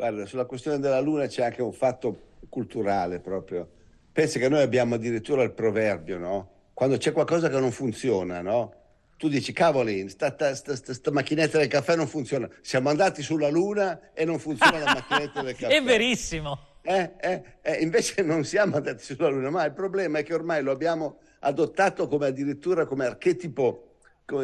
Guarda, sulla questione della Luna c'è anche un fatto culturale proprio. Pensa che noi abbiamo addirittura il proverbio, no? Quando c'è qualcosa che non funziona, no? Tu dici, cavoli, questa macchinetta del caffè non funziona. Siamo andati sulla Luna e non funziona la macchinetta del caffè. È verissimo. Eh, eh, eh, invece non siamo andati sulla Luna, ma il problema è che ormai lo abbiamo adottato come addirittura come archetipo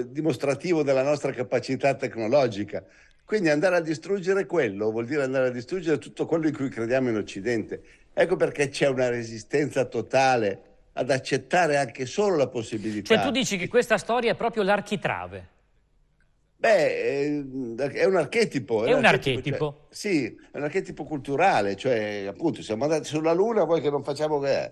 dimostrativo della nostra capacità tecnologica. Quindi andare a distruggere quello vuol dire andare a distruggere tutto quello in cui crediamo in Occidente. Ecco perché c'è una resistenza totale ad accettare anche solo la possibilità. Cioè tu dici che questa storia è proprio l'architrave. Beh, eh, è un archetipo. È, è un archetipo. archetipo. Cioè, sì, è un archetipo culturale, cioè appunto siamo andati sulla Luna, poi che non facciamo... Eh,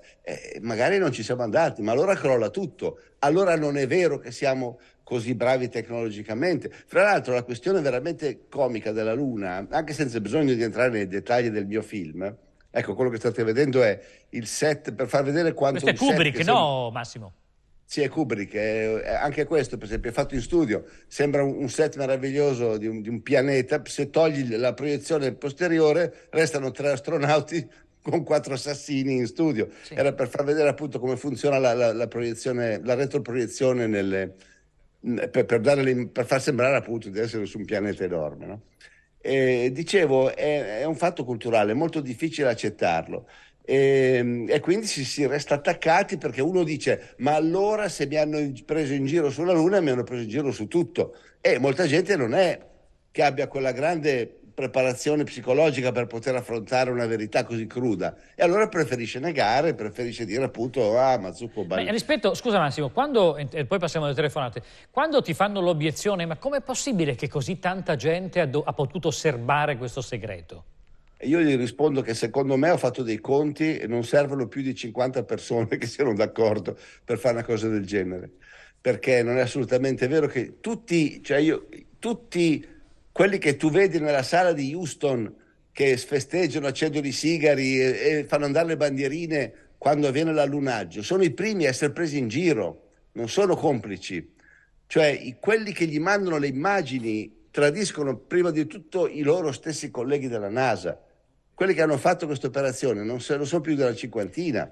magari non ci siamo andati, ma allora crolla tutto. Allora non è vero che siamo così bravi tecnologicamente. Fra l'altro la questione veramente comica della Luna, anche senza bisogno di entrare nei dettagli del mio film, ecco quello che state vedendo è il set per far vedere quanto... Questo è Kubrick, no sono... Massimo? Sì, è Kubrick, è anche questo per esempio è fatto in studio, sembra un, set meraviglioso di un, di un pianeta, se togli la proiezione posteriore restano tre astronauti con quattro assassini in studio. Sì. Era per far vedere appunto come funziona la, la, la, la retroproiezione nelle, per, per, dare, per, far sembrare appunto di essere su un pianeta enorme. No? E, dicevo, è, è, un fatto culturale, è molto difficile accettarlo. E, ehm, e quindi si, si, resta attaccati perché uno dice: Ma allora se mi hanno preso in giro sulla Luna, mi hanno preso in giro su tutto. E molta gente non è che abbia quella grande preparazione psicologica per poter affrontare una verità così cruda e allora preferisce negare, preferisce dire appunto ah ma Zucco Beh, rispetto, scusa Massimo, quando, e poi passiamo alle telefonate, quando ti fanno l'obiezione ma com'è possibile che così tanta gente ha, do, ha potuto osservare questo segreto? Io gli rispondo che secondo me ho fatto dei conti e non servono più di 50 persone che siano d'accordo per fare una cosa del genere, perché non è assolutamente vero che tutti, cioè io, tutti quelli che tu vedi nella sala di Houston che festeggiano, accendono i sigari e, e fanno andare le bandierine quando avviene l'allunaggio, sono i primi a essere presi in giro, non sono complici. Cioè i, quelli che gli mandano le immagini tradiscono prima di tutto i loro stessi colleghi della NASA. Quelli che hanno fatto questa operazione non se lo sono più della cinquantina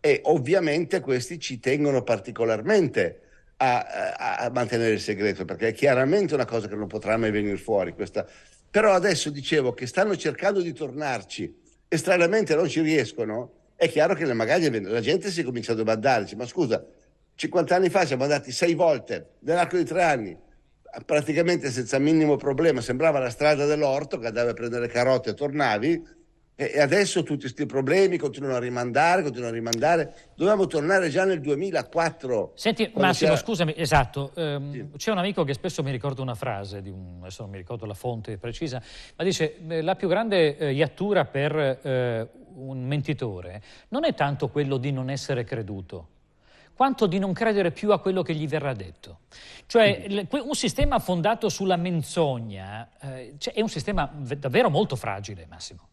e ovviamente questi ci tengono particolarmente a, a, mantenere il segreto, perché è chiaramente una cosa che non potrà mai venire fuori. Questa. Però adesso dicevo che stanno cercando di tornarci e stranamente non ci riescono, è chiaro che le magaglie, la gente si è cominciata a domandare, ma scusa, 50 anni fa siamo andati sei volte nell'arco di tre anni, praticamente senza minimo problema, sembrava la strada dell'orto che andavi a prendere carote e tornavi, e adesso tutti questi problemi continuano a rimandare, continuano a rimandare. Dovevamo tornare già nel 2004. Senti Massimo, c'era... scusami, esatto. Ehm, sì. C'è un amico che spesso mi ricorda una frase, un, adesso non mi ricordo la fonte precisa, ma dice eh, la più grande eh, iattura per eh, un mentitore non è tanto quello di non essere creduto, quanto di non credere più a quello che gli verrà detto. Cioè un sistema fondato sulla menzogna eh, cioè, è un sistema davvero molto fragile, Massimo.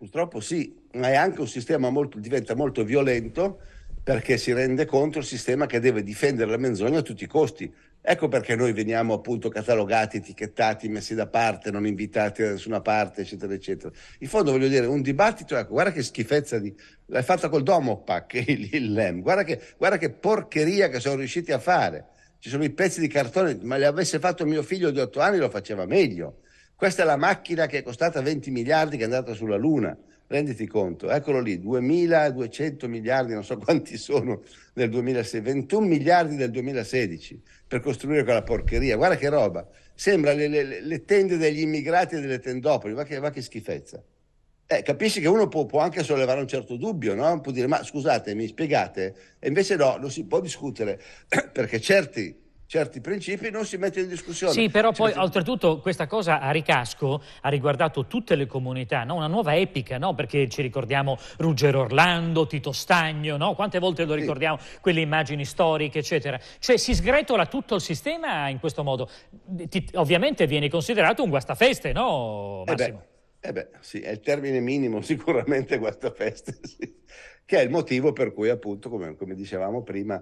Purtroppo sì, ma è anche un sistema molto, diventa molto violento perché si rende conto il sistema che deve difendere la menzogna a tutti i costi. Ecco perché noi veniamo appunto catalogati, etichettati, messi da parte, non invitati da nessuna parte, eccetera, eccetera. In fondo voglio dire, un dibattito, ecco, guarda che schifezza di... L'hai fatta col Domopac, il, il LEM, guarda che, guarda che porcheria che sono riusciti a fare. Ci sono i pezzi di cartone, ma li avesse fatto mio figlio di otto anni lo faceva meglio questa è la macchina che è costata 20 miliardi che è andata sulla Luna. Renditi conto, eccolo lì, 2.200 miliardi, non so quanti sono del 2016, 21 miliardi del 2016 per costruire quella porcheria. Guarda che roba, sembra le, le, le tende degli immigrati e delle tendopoli, ma che, ma che schifezza. Eh, capisci che uno può, può, anche sollevare un certo dubbio, no? può dire ma scusate, mi spiegate? E invece no, non si può discutere perché certi certi principi non si mette in discussione. Sì, però certi... poi oltretutto questa cosa a ricasco ha riguardato tutte le comunità, no? una nuova epica, no? perché ci ricordiamo Ruggero Orlando, Tito Stagno, no? quante volte lo ricordiamo, sì. quelle immagini storiche, eccetera. Cioè si sgretola tutto il sistema in questo modo. Ti, ovviamente viene considerato un guastafeste, no eh Massimo? Eh eh beh sì, è il termine minimo sicuramente guastafeste, sì. che è il motivo per cui appunto, come, come dicevamo prima,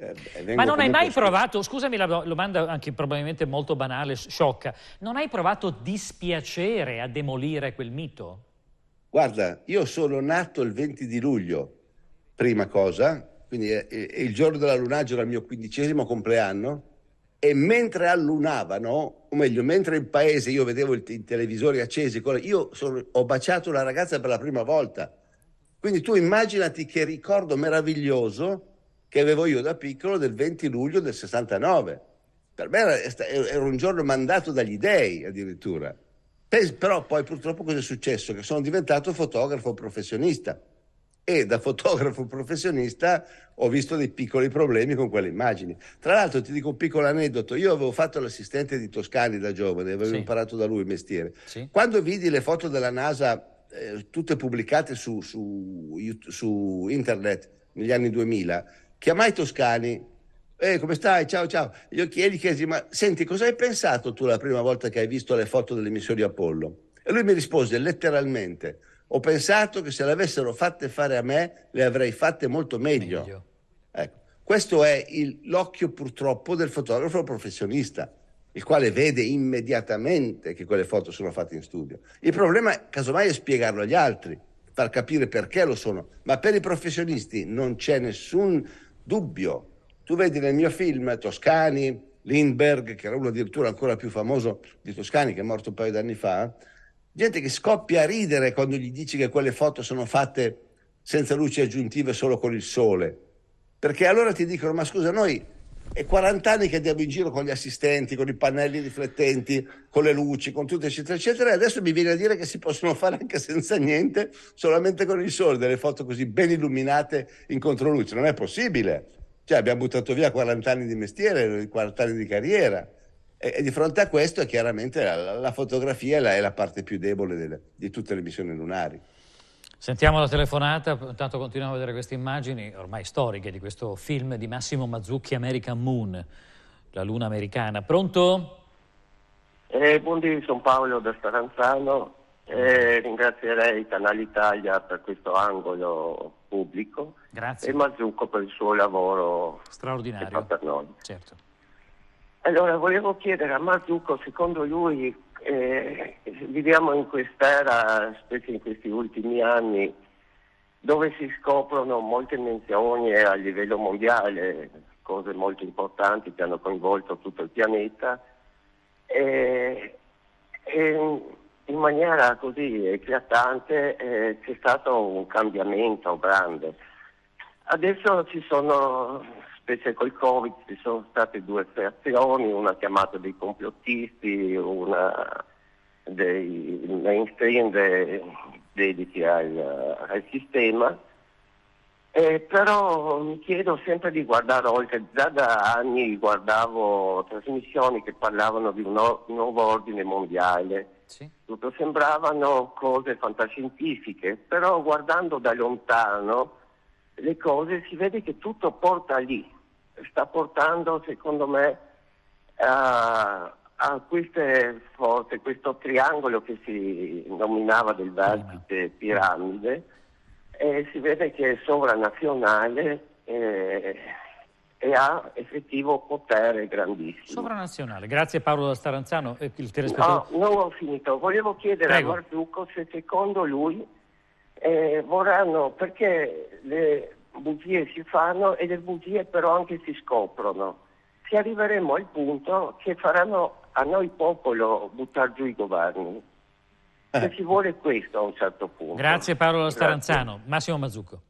eh, Ma non hai mai provato, scusami la domanda anche probabilmente molto banale, sciocca, non hai provato dispiacere a demolire quel mito? Guarda, io sono nato il 20 di luglio, prima cosa, quindi eh, il giorno dell'allunaggio era il mio quindicesimo compleanno e mentre allunavano, o meglio, mentre in paese io vedevo il, i televisori accesi, io sono, ho baciato la ragazza per la prima volta. Quindi tu immaginati che ricordo meraviglioso che avevo io da piccolo del 20 luglio del 69. Per me era, era un giorno mandato dagli dei addirittura. Però poi purtroppo cosa è successo? Che sono diventato fotografo professionista e da fotografo professionista ho visto dei piccoli problemi con quelle immagini. Tra l'altro ti dico un piccolo aneddoto, io avevo fatto l'assistente di Toscani da giovane, avevo sì. imparato da lui il mestiere. Sì. Quando vidi le foto della NASA eh, tutte pubblicate su, su, su internet negli anni 2000, chiamai Toscani, eh, come stai? Ciao, ciao. Gli chiedi, chiesi, ma senti, cosa hai pensato tu la prima volta che hai visto le foto delle missioni Apollo? E lui mi rispose letteralmente, ho pensato che se le avessero fatte fare a me, le avrei fatte molto meglio. meglio. Ecco, questo è il, l'occhio purtroppo del fotografo professionista il quale vede immediatamente che quelle foto sono fatte in studio. Il problema, casomai, è spiegarlo agli altri, far capire perché lo sono, ma per i professionisti non c'è nessun dubbio. Tu vedi nel mio film Toscani, Lindbergh, che era uno addirittura ancora più famoso di Toscani, che è morto un paio d'anni fa, gente che scoppia a ridere quando gli dici che quelle foto sono fatte senza luci aggiuntive, solo con il sole. Perché allora ti dicono, ma scusa, noi è 40 anni che andiamo in giro con gli assistenti, con i pannelli riflettenti, con le luci, con tutto, eccetera, eccetera. E adesso mi viene a dire che si possono fare anche senza niente, solamente con il sole, delle foto così ben illuminate in controluce. Non è possibile. Cioè, abbiamo buttato via 40 anni di mestiere, 40 anni di carriera. E, e di fronte a questo, chiaramente, la, la fotografia è la, è la parte più debole delle, di tutte le missioni lunari. Sentiamo la telefonata, intanto continuiamo a vedere queste immagini ormai storiche di questo film di Massimo Mazzucchi, American Moon, la luna americana. Pronto? Eh, buondì, sono Paolo da Staranzano eh, ringrazierei Canale Italia per questo angolo pubblico Grazie. e Mazzucco per il suo lavoro straordinario per noi. Certo. Allora, volevo chiedere a Mazzucco, secondo lui, eh, viviamo in quest'era, specie in questi ultimi anni, dove si scoprono molte menzioni a livello mondiale, cose molto importanti che hanno coinvolto tutto il pianeta, e, e in maniera così eclatante eh, c'è stato un cambiamento grande. Adesso ci sono specie col Covid ci sono state due reazioni, una chiamata dei complottisti, una dei mainstream de, dediti al, al sistema. Eh, però mi chiedo sempre di guardare oltre, già da anni guardavo trasmissioni che parlavano di un no, nuovo ordine mondiale, sì. tutto sembravano cose fantascientifiche, però guardando da lontano le cose si vede che tutto porta lì, sta portando, secondo me, a, a queste forze, questo triangolo che si nominava del vertice mm. piramide, e si vede che è sovranazionale e, e ha effettivo potere grandissimo. Sovranazionale, grazie Paolo da Staranzano. Il No, non ho finito. Volevo chiedere Prego. a Marzucco se secondo lui eh, vorranno, perché le, bugie si fanno e le bugie però anche si scoprono. Se arriveremo al punto che faranno a noi popolo buttare giù i governi. Eh. si vuole questo a un certo punto. Grazie Paolo Staranzano. Massimo Mazzucco.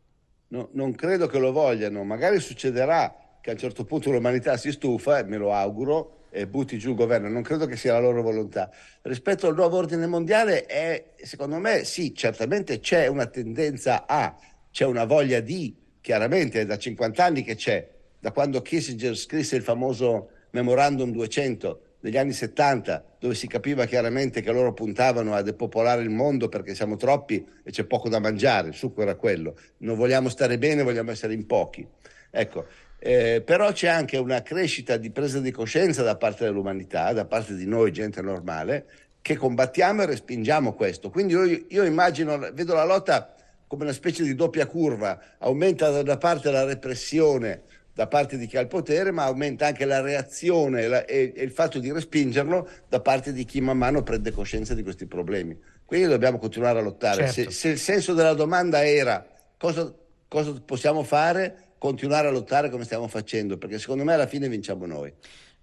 No, non credo che lo vogliano, magari succederà che a un certo punto l'umanità si stufa, e me lo auguro, e butti giù il governo, non credo che sia la loro volontà. Rispetto al nuovo ordine mondiale, è, secondo me sì, certamente c'è una tendenza a, c'è una voglia di chiaramente è da 50 anni che c'è, da quando Kissinger scrisse il famoso Memorandum 200 degli anni 70, dove si capiva chiaramente che loro puntavano a depopolare il mondo perché siamo troppi e c'è poco da mangiare, il succo era quello, non vogliamo stare bene, vogliamo essere in pochi. Ecco, eh, però c'è anche una crescita di presa di coscienza da parte dell'umanità, da parte di noi, gente normale, che combattiamo e respingiamo questo. Quindi io, io immagino, vedo la lotta come una specie di doppia curva, aumenta da una parte la repressione da parte di chi ha il potere, ma aumenta anche la reazione la, e, e, il fatto di respingerlo da parte di chi man mano prende coscienza di questi problemi. Quindi dobbiamo continuare a lottare. Certo. Se, se, il senso della domanda era cosa, cosa possiamo fare, continuare a lottare come stiamo facendo, perché secondo me alla fine vinciamo noi.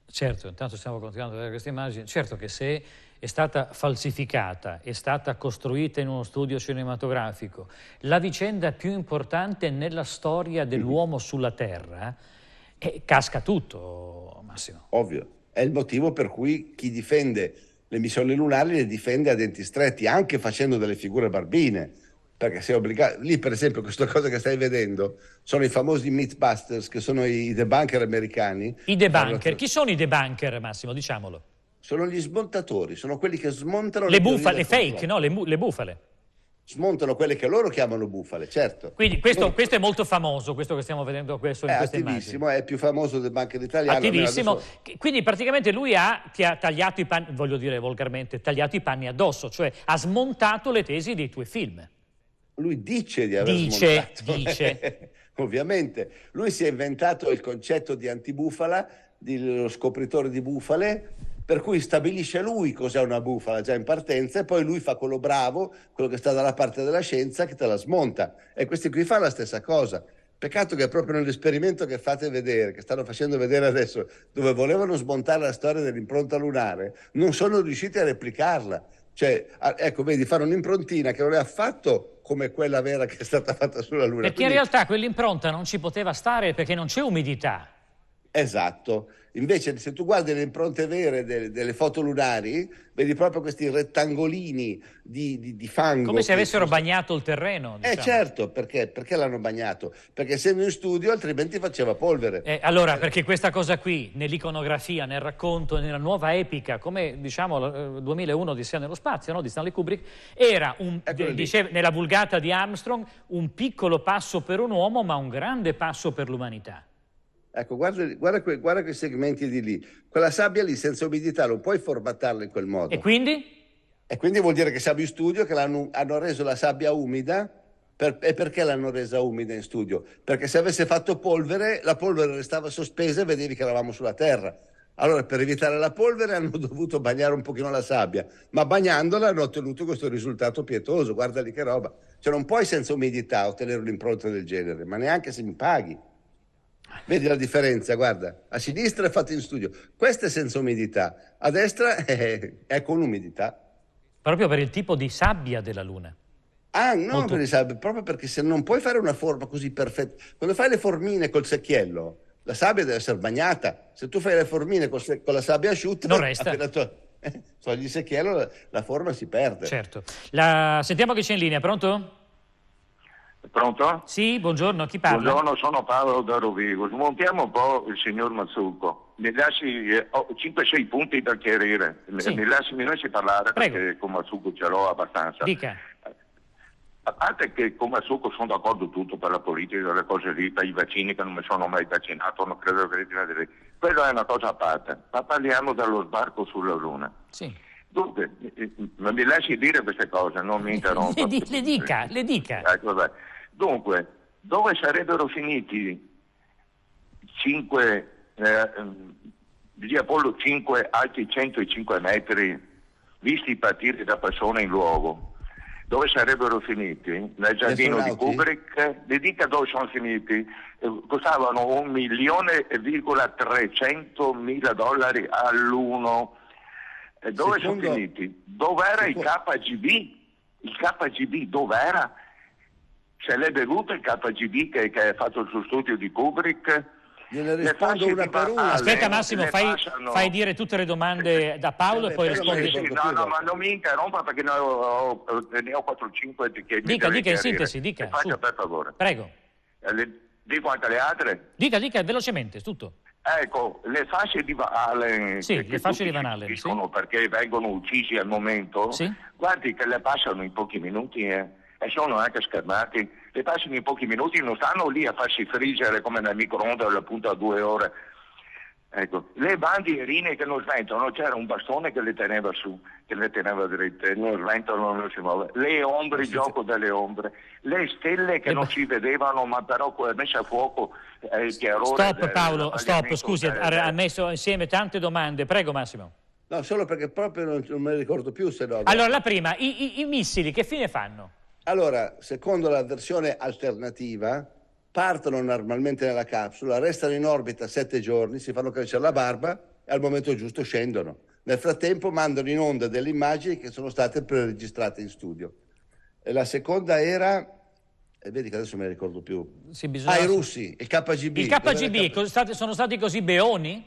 Certo, intanto stiamo continuando a vedere queste immagini. Certo che se è stata falsificata, è stata costruita in uno studio cinematografico. La vicenda più importante nella storia dell'uomo sulla Terra e eh, casca tutto, Massimo. Ovvio, è il motivo per cui chi difende le missioni lunari le difende a denti stretti, anche facendo delle figure barbine, perché sei obbligato. Lì, per esempio, questa cosa che stai vedendo sono i famosi Mythbusters, che sono i debunker americani. I debunker, chi sono i debunker, Massimo? Diciamolo sono gli smontatori, sono quelli che smontano le, le bufale, le fake, no? le, le bufale smontano quelle che loro chiamano bufale, certo. Quindi questo, questo è molto famoso, questo che stiamo vedendo adesso è questa attivissimo, immagine. è più famoso del Banca d'Italia. Attivissimo, quindi praticamente lui ha, ti ha tagliato i panni, voglio dire volgarmente, tagliato i panni addosso, cioè ha smontato le tesi dei tuoi film. Lui dice di aver dice, smontato. Dice, Ovviamente, lui si è inventato il concetto di antibufala, dello scopritore di bufale, per cui stabilisce lui cos'è una bufala già in partenza e poi lui fa quello bravo, quello che sta dalla parte della scienza, che te la smonta. E questi qui fanno la stessa cosa. Peccato che proprio nell'esperimento che fate vedere, che stanno facendo vedere adesso, dove volevano smontare la storia dell'impronta lunare, non sono riusciti a replicarla. Cioè, ecco, vedi, fare un'improntina che non è affatto come quella vera che è stata fatta sulla Luna. Perché Quindi... in realtà quell'impronta non ci poteva stare perché non c'è umidità. Esatto. Invece, se tu guardi le impronte vere delle, delle foto lunari, vedi proprio questi rettangolini di, di, di fango. Come se avessero sono... bagnato il terreno. Eh, diciamo. Eh certo, perché? perché? l'hanno bagnato? Perché essendo in studio altrimenti faceva polvere. Eh, allora, perché questa cosa qui, nell'iconografia, nel racconto, nella nuova epica, come diciamo 2001 eh, di Sia nello spazio, no? di Stanley Kubrick, era, un, dicevo, nella vulgata di Armstrong, un piccolo passo per un uomo ma un grande passo per l'umanità. Ecco, guarda, guarda, que, guarda quei segmenti di lì. Quella sabbia lì senza umidità non puoi formattarla in quel modo. E quindi? E quindi vuol dire che siamo in studio, che hanno reso la sabbia umida. Per, e perché l'hanno resa umida in studio? Perché se avesse fatto polvere, la polvere restava sospesa e vedevi che eravamo sulla terra. Allora, per evitare la polvere, hanno dovuto bagnare un pochino la sabbia, ma bagnandola hanno ottenuto questo risultato pietoso. Guarda lì che roba. Cioè, non puoi senza umidità ottenere un'impronta del genere, ma neanche se mi paghi. Vedi la differenza, guarda, a sinistra è fatto in studio, questa è senza umidità, a destra è, è con umidità. Proprio per il tipo di sabbia della Luna. Ah, no, per per sabbia, proprio perché se non puoi fare una forma così perfetta, quando fai le formine col secchiello, la sabbia deve essere bagnata, se tu fai le formine con, con la sabbia asciutta, non resta. Appena togli il secchiello, la, la forma si perde. Certo. La... Sentiamo che c'è in linea, pronto? Pronto? Sì, buongiorno, chi parla? Buongiorno, sono Paolo da Rovigo. Smontiamo un po' il signor Mazzucco. Mi lasci eh, 5-6 punti da chiarire. Sì. Mi, lasci, mi lasci parlare Prego. perché con Mazzucco ce l'ho abbastanza. Dica. A parte che con Mazzucco sono d'accordo tutto per la politica, le cose lì, per i vaccini che non mi sono mai vaccinato, non credo che deve... Quella è una cosa a parte. Ma parliamo dello sbarco sulla Luna. Sì. Dunque, eh, eh, mi lasci dire queste cose, non mi interrompo. le, dica, le dica. Ecco, eh, Dunque, dove sarebbero finiti 5, eh, ehm, via Apollo 5 alti 105 metri visti partire da persone in luogo? Dove sarebbero finiti? Nel giardino di Kubrick? Le dica dove sono finiti. Eh, costavano un milione e virgola 300 mila dollari all'uno. Eh, dove Secondo... sono finiti? Dov'era Secondo... il KGB? Il KGB dov'era? se l'è bevuto il KGB che, che ha fatto il suo studio di Kubrick? Gliene rispondo una per una. Aspetta Massimo, fai, passano... fai, dire tutte le domande da Paolo e poi rispondi. Sì, no, no, ma non mi interrompa perché ne ho, ne ho 4-5 che Dica, dica in sintesi, dica. Faccia per favore. Prego. Eh, le, dico anche le altre? Dica, dica velocemente, tutto. Ecco, le fasce di Van Halen sì, le fasce di Van Halen, sì. perché vengono uccisi al momento, sì. guardi che le passano in pochi minuti. Eh e sono anche schermati, le passano in pochi minuti, non stanno lì a farsi friggere come nel microonde appunto a due ore. Ecco, le bandierine che non sventolano, c'era un bastone che le teneva su, che le teneva dritte, non sventolano, non si muove, le ombre, il gioco delle ombre, le stelle che le... Eh non si vedevano ma però messe a fuoco eh, il chiarore. Stop del, Paolo, stop, scusi, delle... ha messo insieme tante domande, prego Massimo. No, solo perché proprio non, non me ne ricordo più se no. Allora, la prima, i, i, i missili che fine fanno? Allora, secondo la versione alternativa, partono normalmente nella capsula, restano in orbita sette giorni, si fanno crescere la barba e al momento giusto scendono. Nel frattempo mandano in onda delle immagini che sono state preregistrate in studio. E la seconda era e eh, vedi che adesso me ne ricordo più. Sì, bisogna... Ah, i russi, il KGB. Il KGB, K... sono stati così beoni?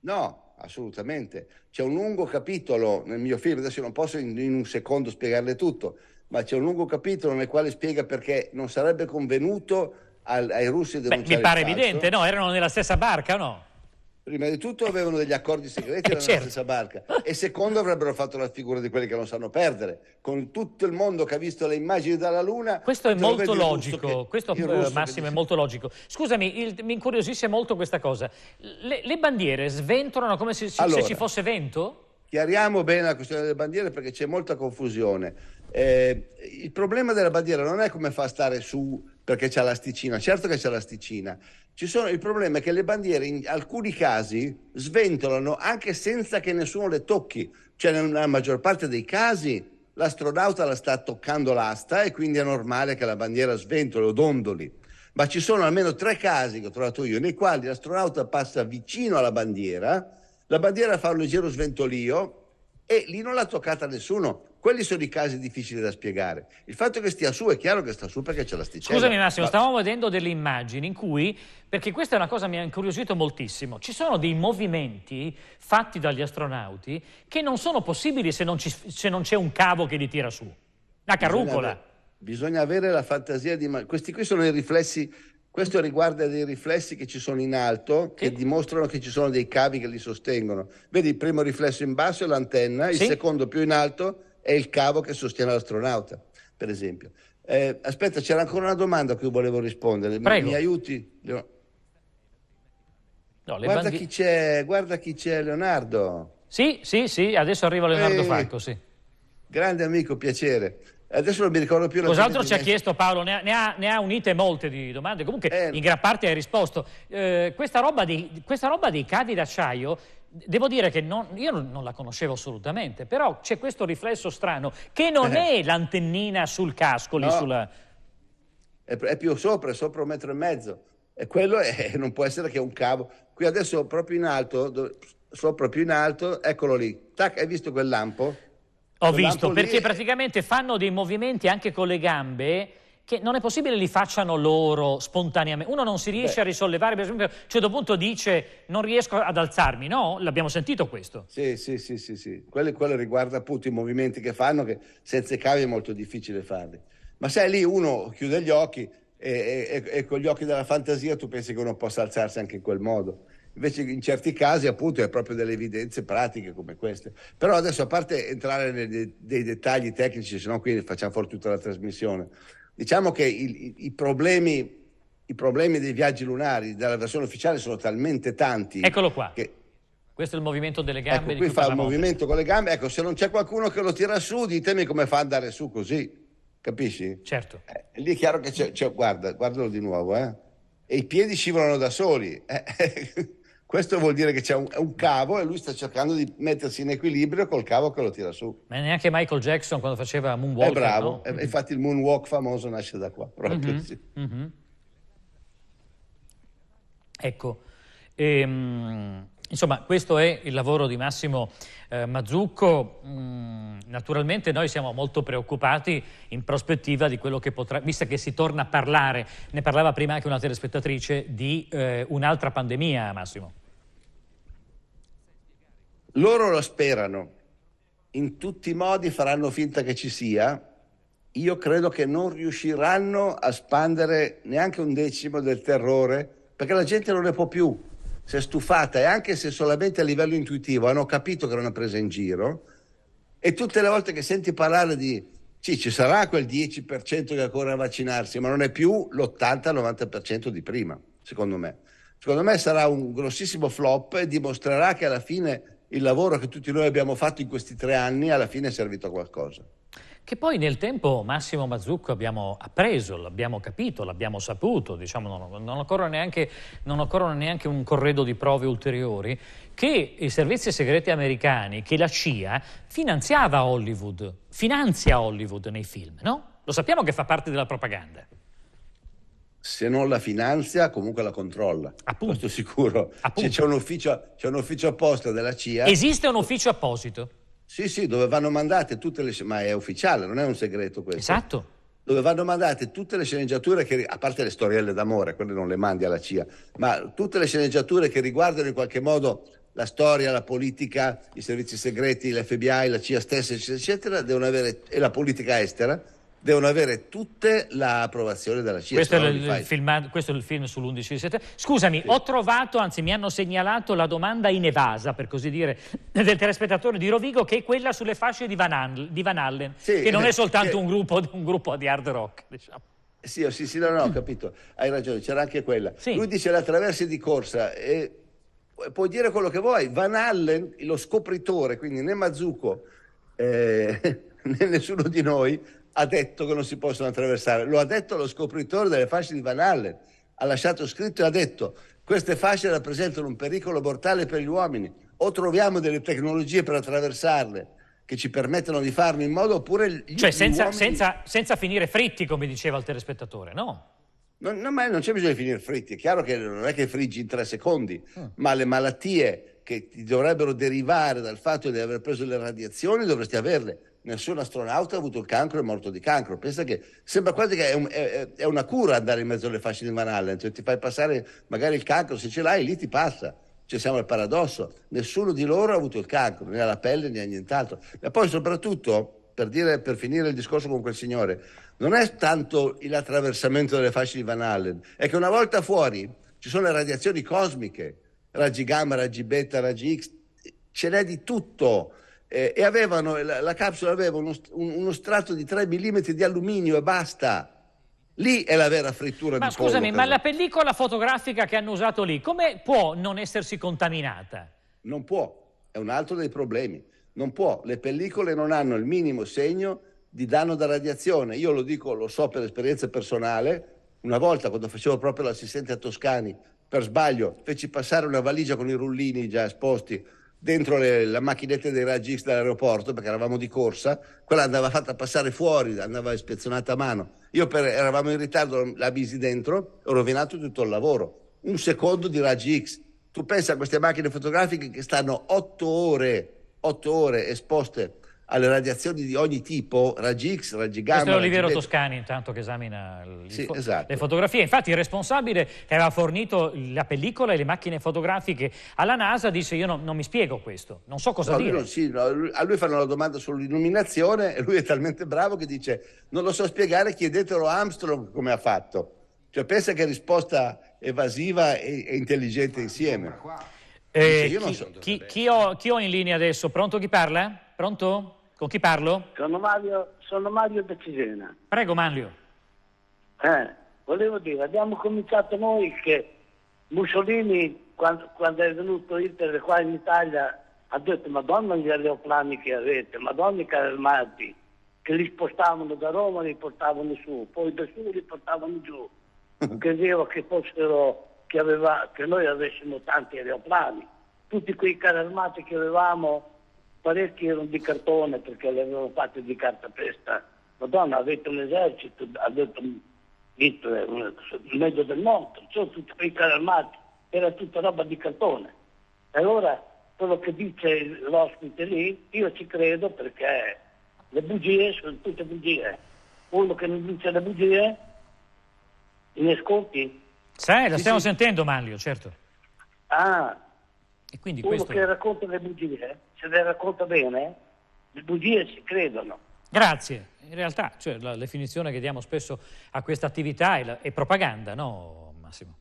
No, assolutamente. C'è un lungo capitolo nel mio film, adesso non posso in, in un secondo spiegarle tutto, ma c'è un lungo capitolo nel quale spiega perché non sarebbe convenuto al, ai russi denunciare Beh, Mi pare evidente, no? Erano nella stessa barca, no? Prima di tutto avevano degli accordi segreti eh, nella certo. stessa barca e secondo avrebbero fatto la figura di quelli che non sanno perdere. Con tutto il mondo che ha visto le immagini dalla Luna... Questo è molto logico, che, questo eh, Massimo è molto logico. Scusami, il, mi incuriosisce molto questa cosa. Le, le bandiere sventolano come se, allora, se ci fosse vento? chiariamo bene la questione delle bandiere perché c'è molta confusione. Eh, il problema della bandiera non è come fa a stare su perché c'è l'asticina, certo che c'è l'asticina. Sono, il problema è che le bandiere in alcuni casi sventolano anche senza che nessuno le tocchi, cioè nella maggior parte dei casi l'astronauta la sta toccando l'asta e quindi è normale che la bandiera sventoli o dondoli. Ma ci sono almeno tre casi che ho trovato io nei quali l'astronauta passa vicino alla bandiera la bandiera fa un leggero sventolio e lì non l'ha toccata nessuno. Quelli sono i casi difficili da spiegare. Il fatto che stia su è chiaro che sta su perché c'è la sticella. Scusami Massimo, Ma... stavamo vedendo delle immagini in cui, perché questa è una cosa che mi ha incuriosito moltissimo, ci sono dei movimenti fatti dagli astronauti che non sono possibili se non, ci, se non c'è un cavo che li tira su, una carrucola. Bisogna avere, bisogna avere la fantasia di... Questi qui sono i riflessi questo riguarda dei riflessi che ci sono in alto che dimostrano che ci sono dei cavi che li sostengono. Vedi, il primo riflesso in basso è l'antenna, il secondo più in alto è il cavo che sostiene l'astronauta, per esempio. Eh, aspetta, c'era ancora una domanda a cui volevo rispondere. Mi, mi, aiuti? No, guarda, bandi... chi c'è, guarda chi c'è, Leonardo. Sì, sì, sì, adesso arriva Leonardo eh, Franco, sì. Grande amico, piacere. Adesso non mi ricordo più. la Cos'altro ci ha chiesto Paolo? Ne ha, ne, ha, ne ha, unite molte di domande, comunque eh, in gran parte hai risposto. Eh, questa, roba dei, questa, roba dei, cavi d'acciaio, devo dire che non, io non la conoscevo assolutamente, però c'è questo riflesso strano che non eh. è l'antennina sul casco, lì no, sulla... È, è, più sopra, è sopra un metro e mezzo. E quello è, non può essere che un cavo. Qui adesso proprio in alto, sopra più in alto, eccolo lì. Tac, hai visto quel lampo? Ho visto, perché praticamente fanno dei movimenti anche con le gambe che non è possibile li facciano loro spontaneamente. Uno non si riesce Beh. a risollevare, per esempio, a un certo punto dice non riesco ad alzarmi, no? L'abbiamo sentito questo. Sì, sì, sì, sì, sì. Quello, quello, riguarda appunto i movimenti che fanno che senza i cavi è molto difficile farli. Ma sai, lì uno chiude gli occhi e, e, e con gli occhi della fantasia tu pensi che uno possa alzarsi anche in quel modo. Invece in certi casi appunto è proprio delle evidenze pratiche come queste. Però adesso a parte entrare nei, nei dettagli tecnici, se no qui facciamo fuori tutta la trasmissione, diciamo che i, i, problemi, i problemi dei viaggi lunari dalla versione ufficiale sono talmente tanti. Eccolo qua. Che, questo è il movimento delle ecco, gambe. Ecco, qui fa il movimento con le gambe. Ecco, se non c'è qualcuno che lo tira su, ditemi come fa ad andare su così. Capisci? Certo. Eh, lì è chiaro che c'è, c'è guarda, guardalo di nuovo, eh. E i piedi scivolano da soli. Eh. Questo vuol dire che c'è un, un, cavo e lui sta cercando di mettersi in equilibrio col cavo che lo tira su. Ma neanche Michael Jackson quando faceva Moonwalk. È bravo, no? infatti il Moonwalk famoso nasce da qua, proprio mm-hmm. sì. Mm-hmm. Ecco, ehm, insomma questo è il lavoro di Massimo eh, Mazzucco. Mm, naturalmente noi siamo molto preoccupati in prospettiva di quello che potrà, visto che si torna a parlare, ne parlava prima anche una telespettatrice, di eh, un'altra pandemia, Massimo. Loro lo sperano, in tutti i modi faranno finta che ci sia. Io credo che non riusciranno a spandere neanche un decimo del terrore, perché la gente non ne può più, si è stufata e anche se solamente a livello intuitivo hanno capito che era una presa in giro e tutte le volte che senti parlare di sì, ci sarà quel 10% che ancora a vaccinarsi, ma non è più l'80-90% di prima, secondo me. Secondo me sarà un grossissimo flop e dimostrerà che alla fine il lavoro che tutti noi abbiamo fatto in questi tre anni alla fine è servito a qualcosa. Che poi nel tempo Massimo Mazzucco abbiamo appreso, l'abbiamo capito, l'abbiamo saputo, diciamo, non, non, occorrono neanche, non, occorrono neanche, un corredo di prove ulteriori, che i servizi segreti americani, che la CIA finanziava Hollywood, finanzia Hollywood nei film, no? Lo sappiamo che fa parte della propaganda se non la finanzia, comunque la controlla. Appunto. Questo sicuro. Appunto. C'è, un ufficio, c'è un ufficio apposta della CIA. Esiste un ufficio apposito? Sì, sì, dove vanno mandate tutte le... ma è ufficiale, non è un segreto questo. Esatto. Dove vanno mandate tutte le sceneggiature che, a parte le storielle d'amore, quelle non le mandi alla CIA, ma tutte le sceneggiature che riguardano in qualche modo la storia, la politica, i servizi segreti, l'FBI, la CIA stessa, eccetera, devono avere, e la politica estera, devono avere tutte l'approvazione della CIA. Questo, no, è film, questo, è il film sull'11 settembre. Scusami, sì. ho trovato, anzi mi hanno segnalato la domanda in evasa, per così dire, del telespettatore di Rovigo, che è quella sulle fasce di Van, Allen, di Van Allen sì, che non è soltanto che... un, gruppo, un, gruppo, di hard rock, diciamo. Sì, oh, sì, sì, no, no, ho capito, hai ragione, c'era anche quella. Sì. Lui dice la traversa di corsa e puoi dire quello che vuoi. Van Allen, lo scopritore, quindi né Mazzucco eh, né nessuno di noi, ha detto che non si possono attraversare, lo ha detto lo scopritore delle fasce di Van Allen, ha lasciato scritto e ha detto queste fasce rappresentano un pericolo mortale per gli uomini, o troviamo delle tecnologie per attraversarle che ci permettano di farlo in modo oppure... Gli, cioè senza, uomini... senza, senza finire fritti, come diceva il telespettatore, no? Non, non, non, c'è bisogno di finire fritti, è chiaro che non è che friggi in tre secondi, mm. ma le malattie che ti dovrebbero derivare dal fatto di aver preso le radiazioni dovresti averle nessun astronauta ha avuto il cancro e è morto di cancro. Pensa che sembra quasi che è, un, è, è una cura andare in mezzo alle fasce di Van Allen, cioè ti fai passare magari il cancro, se ce l'hai lì ti passa. Cioè siamo al paradosso, nessuno di loro ha avuto il cancro, né alla pelle né a nient'altro. E poi soprattutto, per, dire, per finire il discorso con quel signore, non è tanto l'attraversamento delle fasce di Van Allen, è che una volta fuori ci sono le radiazioni cosmiche, raggi gamma, raggi beta, raggi X, ce n'è di tutto eh, e avevano, eh, la, la, capsula aveva uno, uno strato di 3 mm di alluminio e basta. Lì è la vera frittura ma di pollo. Ma scusami, ma la pellicola fotografica che hanno usato lì, come può non essersi contaminata? Non può, è un altro dei problemi. Non può, le pellicole non hanno il minimo segno di danno da radiazione. Io lo dico, lo so per esperienza personale, una volta quando facevo proprio l'assistente a Toscani, per sbaglio feci passare una valigia con i rullini già esposti dentro le, la macchinetta dei raggi X dell'aeroporto perché eravamo di corsa, quella andava fatta passare fuori, andava ispezionata a mano. Io per, eravamo in ritardo, la visi dentro, ho rovinato tutto il lavoro. Un secondo di raggi X. Tu pensa a queste macchine fotografiche che stanno otto ore, otto ore esposte alle radiazioni di ogni tipo, raggi X, raggi gamma. Questo è Olivero raggi... Toscani intanto che esamina sì, fo- esatto. le fotografie. Infatti il responsabile che aveva fornito la pellicola e le macchine fotografiche alla NASA disse io no, non mi spiego questo, non so cosa no, dire. non, sì, no, a lui fanno la domanda sull'illuminazione e lui è talmente bravo che dice non lo so spiegare, chiedetelo a Armstrong come ha fatto. Cioè pensa che risposta evasiva e, e intelligente insieme. Eh, chi, chi, chi, ho, chi ho in linea adesso? Pronto chi parla? Pronto? Con chi parlo? Sono Mario, sono Mario da Cisena. Prego Manlio. Eh, volevo dire, abbiamo cominciato noi che Mussolini, quando, quando è venuto Hitler qua in Italia, ha detto Madonna gli aeroplani che avete, Madonna i carri armati, che li spostavano da Roma li portavano su, poi da su li portavano giù. Credeva che fossero, che, aveva, che noi avessimo tanti aeroplani. Tutti quei carri armati che avevamo parecchi erano di cartone perché le avevano fatte di cartapesta. Madonna, avete un esercito, avete detto Hitler, il mezzo del mondo, sono cioè tutti quei carri armati, era tutta roba di cartone. E allora quello che dice l'ospite lì, io ci credo perché le bugie sono tutte bugie. Uno che non dice le bugie, ne ascolti? Sai, la stiamo sì, sentendo Manlio, certo. Ah, e quindi uno questo... che racconta le bugie se le racconto bene, le bugie si credono. Grazie. In realtà cioè, la definizione che diamo spesso a questa attività è, la, è propaganda, no Massimo?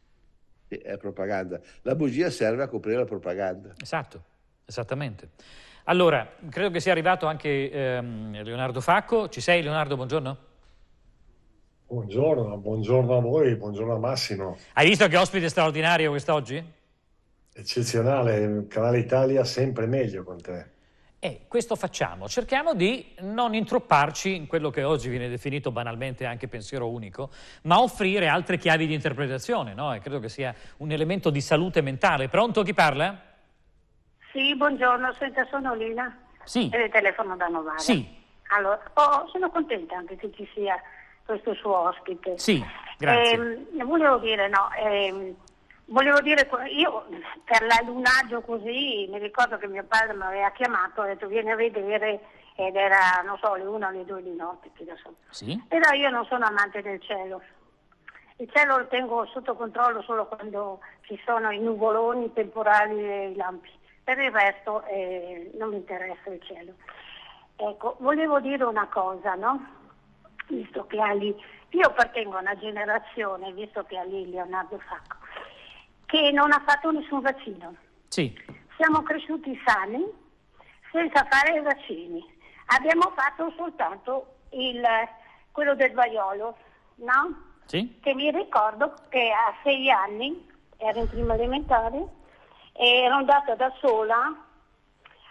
è propaganda. La bugia serve a coprire la propaganda. Esatto, esattamente. Allora, credo che sia arrivato anche ehm, Leonardo Facco. Ci sei Leonardo, buongiorno? Buongiorno, buongiorno a voi, buongiorno a Massimo. Hai visto che ospite straordinario quest'oggi? Eccezionale, Canale Italia sempre meglio con te. E questo facciamo, cerchiamo di non intropparci in quello che oggi viene definito banalmente anche pensiero unico, ma offrire altre chiavi di interpretazione, no? E credo che sia un elemento di salute mentale. Pronto chi parla? Sì, buongiorno, senta, sono Lina. Sì. E eh, telefono da Novara. Sì. Allora, oh, sono contenta anche che ci sia questo suo ospite. Sì, grazie. Eh, volevo dire, no, eh, Volevo dire, io per l'allunaggio così mi ricordo che mio padre mi aveva chiamato, e ha detto vieni a vedere ed era, non so, le una o le due di notte, che da so. Sì. Però io non sono amante del cielo. Il cielo lo tengo sotto controllo solo quando ci sono i nuvoloni, temporali e i lampi. Per il resto eh, non mi interessa il cielo. Ecco, volevo dire una cosa, no? Visto che ha lì, io appartengo a una generazione, visto che ha lì Leonardo Sacco che non ha fatto nessun vaccino. Sì. Siamo cresciuti sani senza fare i vaccini. Abbiamo fatto soltanto il, quello del vaiolo, no? Sì. Che mi ricordo che a sei anni, ero in prima elementare, ero andata da sola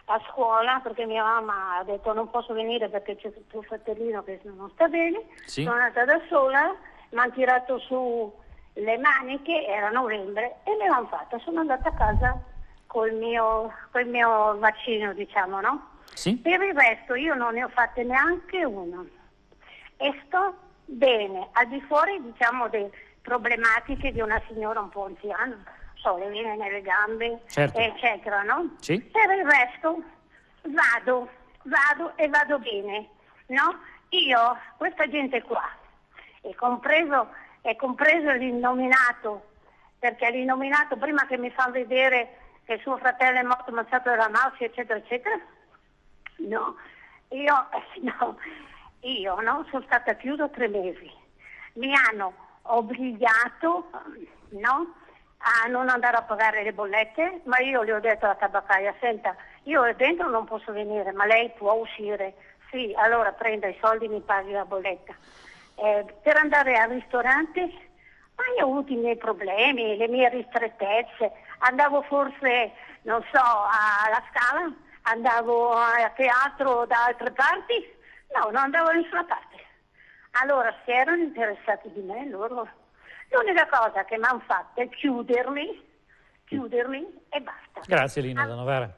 a scuola perché mia mamma ha detto non posso venire perché c'è il tuo fratellino che non sta bene. Sì. Sono andata da sola, mi hanno tirato su le maniche erano novembre e me l'hanno fatta, sono andata a casa col mio, col mio vaccino, diciamo, no? Sì. Per il resto io non ne ho fatte neanche una e sto bene, al di fuori diciamo delle problematiche di una signora un po' anziana, so, le viene nelle gambe, certo. eccetera, no? Sì. Per il resto vado, vado e vado bene, no? Io, questa gente qua, e compreso è compreso l'innominato, perché l'innominato prima che mi fa vedere che suo fratello è morto mazzato dalla mafia, eccetera, eccetera, no, io, no, io no, sono stata chiusa tre mesi. Mi hanno obbligato no, a non andare a pagare le bollette, ma io le ho detto alla tabaccaia, senta, io dentro non posso venire, ma lei può uscire. Sì, allora prenda i soldi e mi paghi la bolletta. Eh, per andare al ristorante, ma io ho avuto i miei problemi, le mie ristrettezze, andavo forse, non so, alla scala, andavo a teatro da altre parti, no, non andavo da nessuna parte. Allora se erano interessati di me loro. L'unica cosa che mi hanno fatto è chiudermi, chiudermi e basta. Grazie Lina ah. da Novara.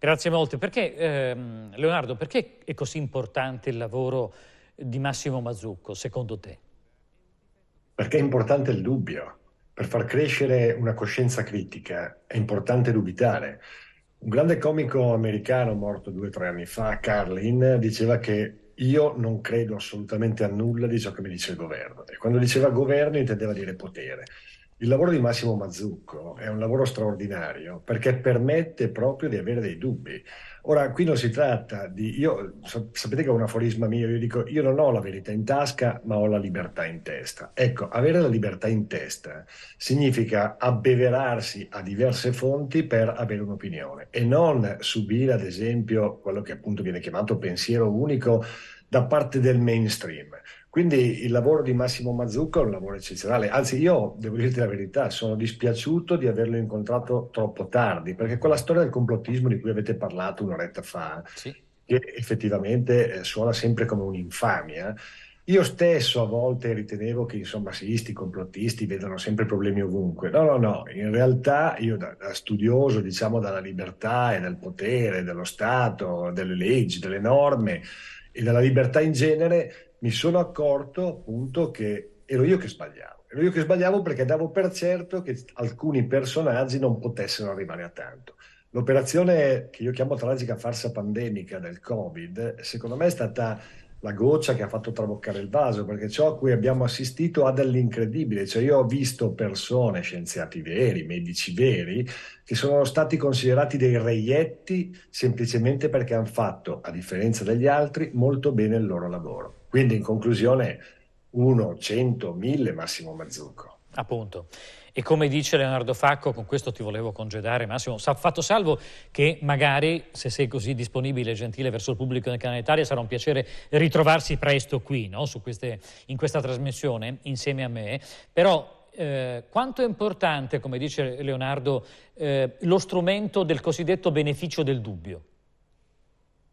Grazie molte. Perché, ehm, Leonardo, perché è così importante il lavoro di Massimo Mazzucco, secondo te? Perché è importante il dubbio. Per far crescere una coscienza critica è importante dubitare. Un grande comico americano morto due o tre anni fa, Carlin, diceva che io non credo assolutamente a nulla di ciò che mi dice il governo. E quando diceva governo intendeva dire potere. Il lavoro di Massimo Mazzucco è un lavoro straordinario perché permette proprio di avere dei dubbi. Ora, qui non si tratta di... Io, sapete che è un aforisma mio, io dico io non ho la verità in tasca ma ho la libertà in testa. Ecco, avere la libertà in testa significa abbeverarsi a diverse fonti per avere un'opinione e non subire, ad esempio, quello che appunto viene chiamato pensiero unico da parte del mainstream quindi il lavoro di Massimo Mazzucca è un lavoro eccezionale, anzi io devo dirti la verità, sono dispiaciuto di averlo incontrato troppo tardi, perché quella storia del complottismo di cui avete parlato un'oretta fa, sì. che effettivamente eh, suona sempre come un'infamia, io stesso a volte ritenevo che insomma i complottisti vedano sempre problemi ovunque. No, no, no, in realtà io da, da studioso, diciamo, dalla libertà e dal potere, dello Stato, delle leggi, delle norme e dalla libertà in genere, mi sono accorto appunto che ero io che sbagliavo. Ero io che sbagliavo perché davo per certo che alcuni personaggi non potessero arrivare a tanto. L'operazione che io chiamo tragica farsa pandemica del Covid, secondo me è stata la goccia che ha fatto traboccare il vaso, perché ciò a cui abbiamo assistito ha dell'incredibile. Cioè io ho visto persone, scienziati veri, medici veri, che sono stati considerati dei reietti semplicemente perché hanno fatto, a differenza degli altri, molto bene il loro lavoro. Quindi in conclusione uno, cento, mille massimo Mazzucco. Appunto. E come dice Leonardo Facco, con questo ti volevo congedare Massimo, fatto salvo che magari, se sei così disponibile e gentile verso il pubblico del canale Italia, sarà un piacere ritrovarsi presto qui, no? queste, in questa trasmissione, insieme a me. Però eh, quanto è importante, come dice Leonardo, eh, lo strumento del cosiddetto beneficio del dubbio?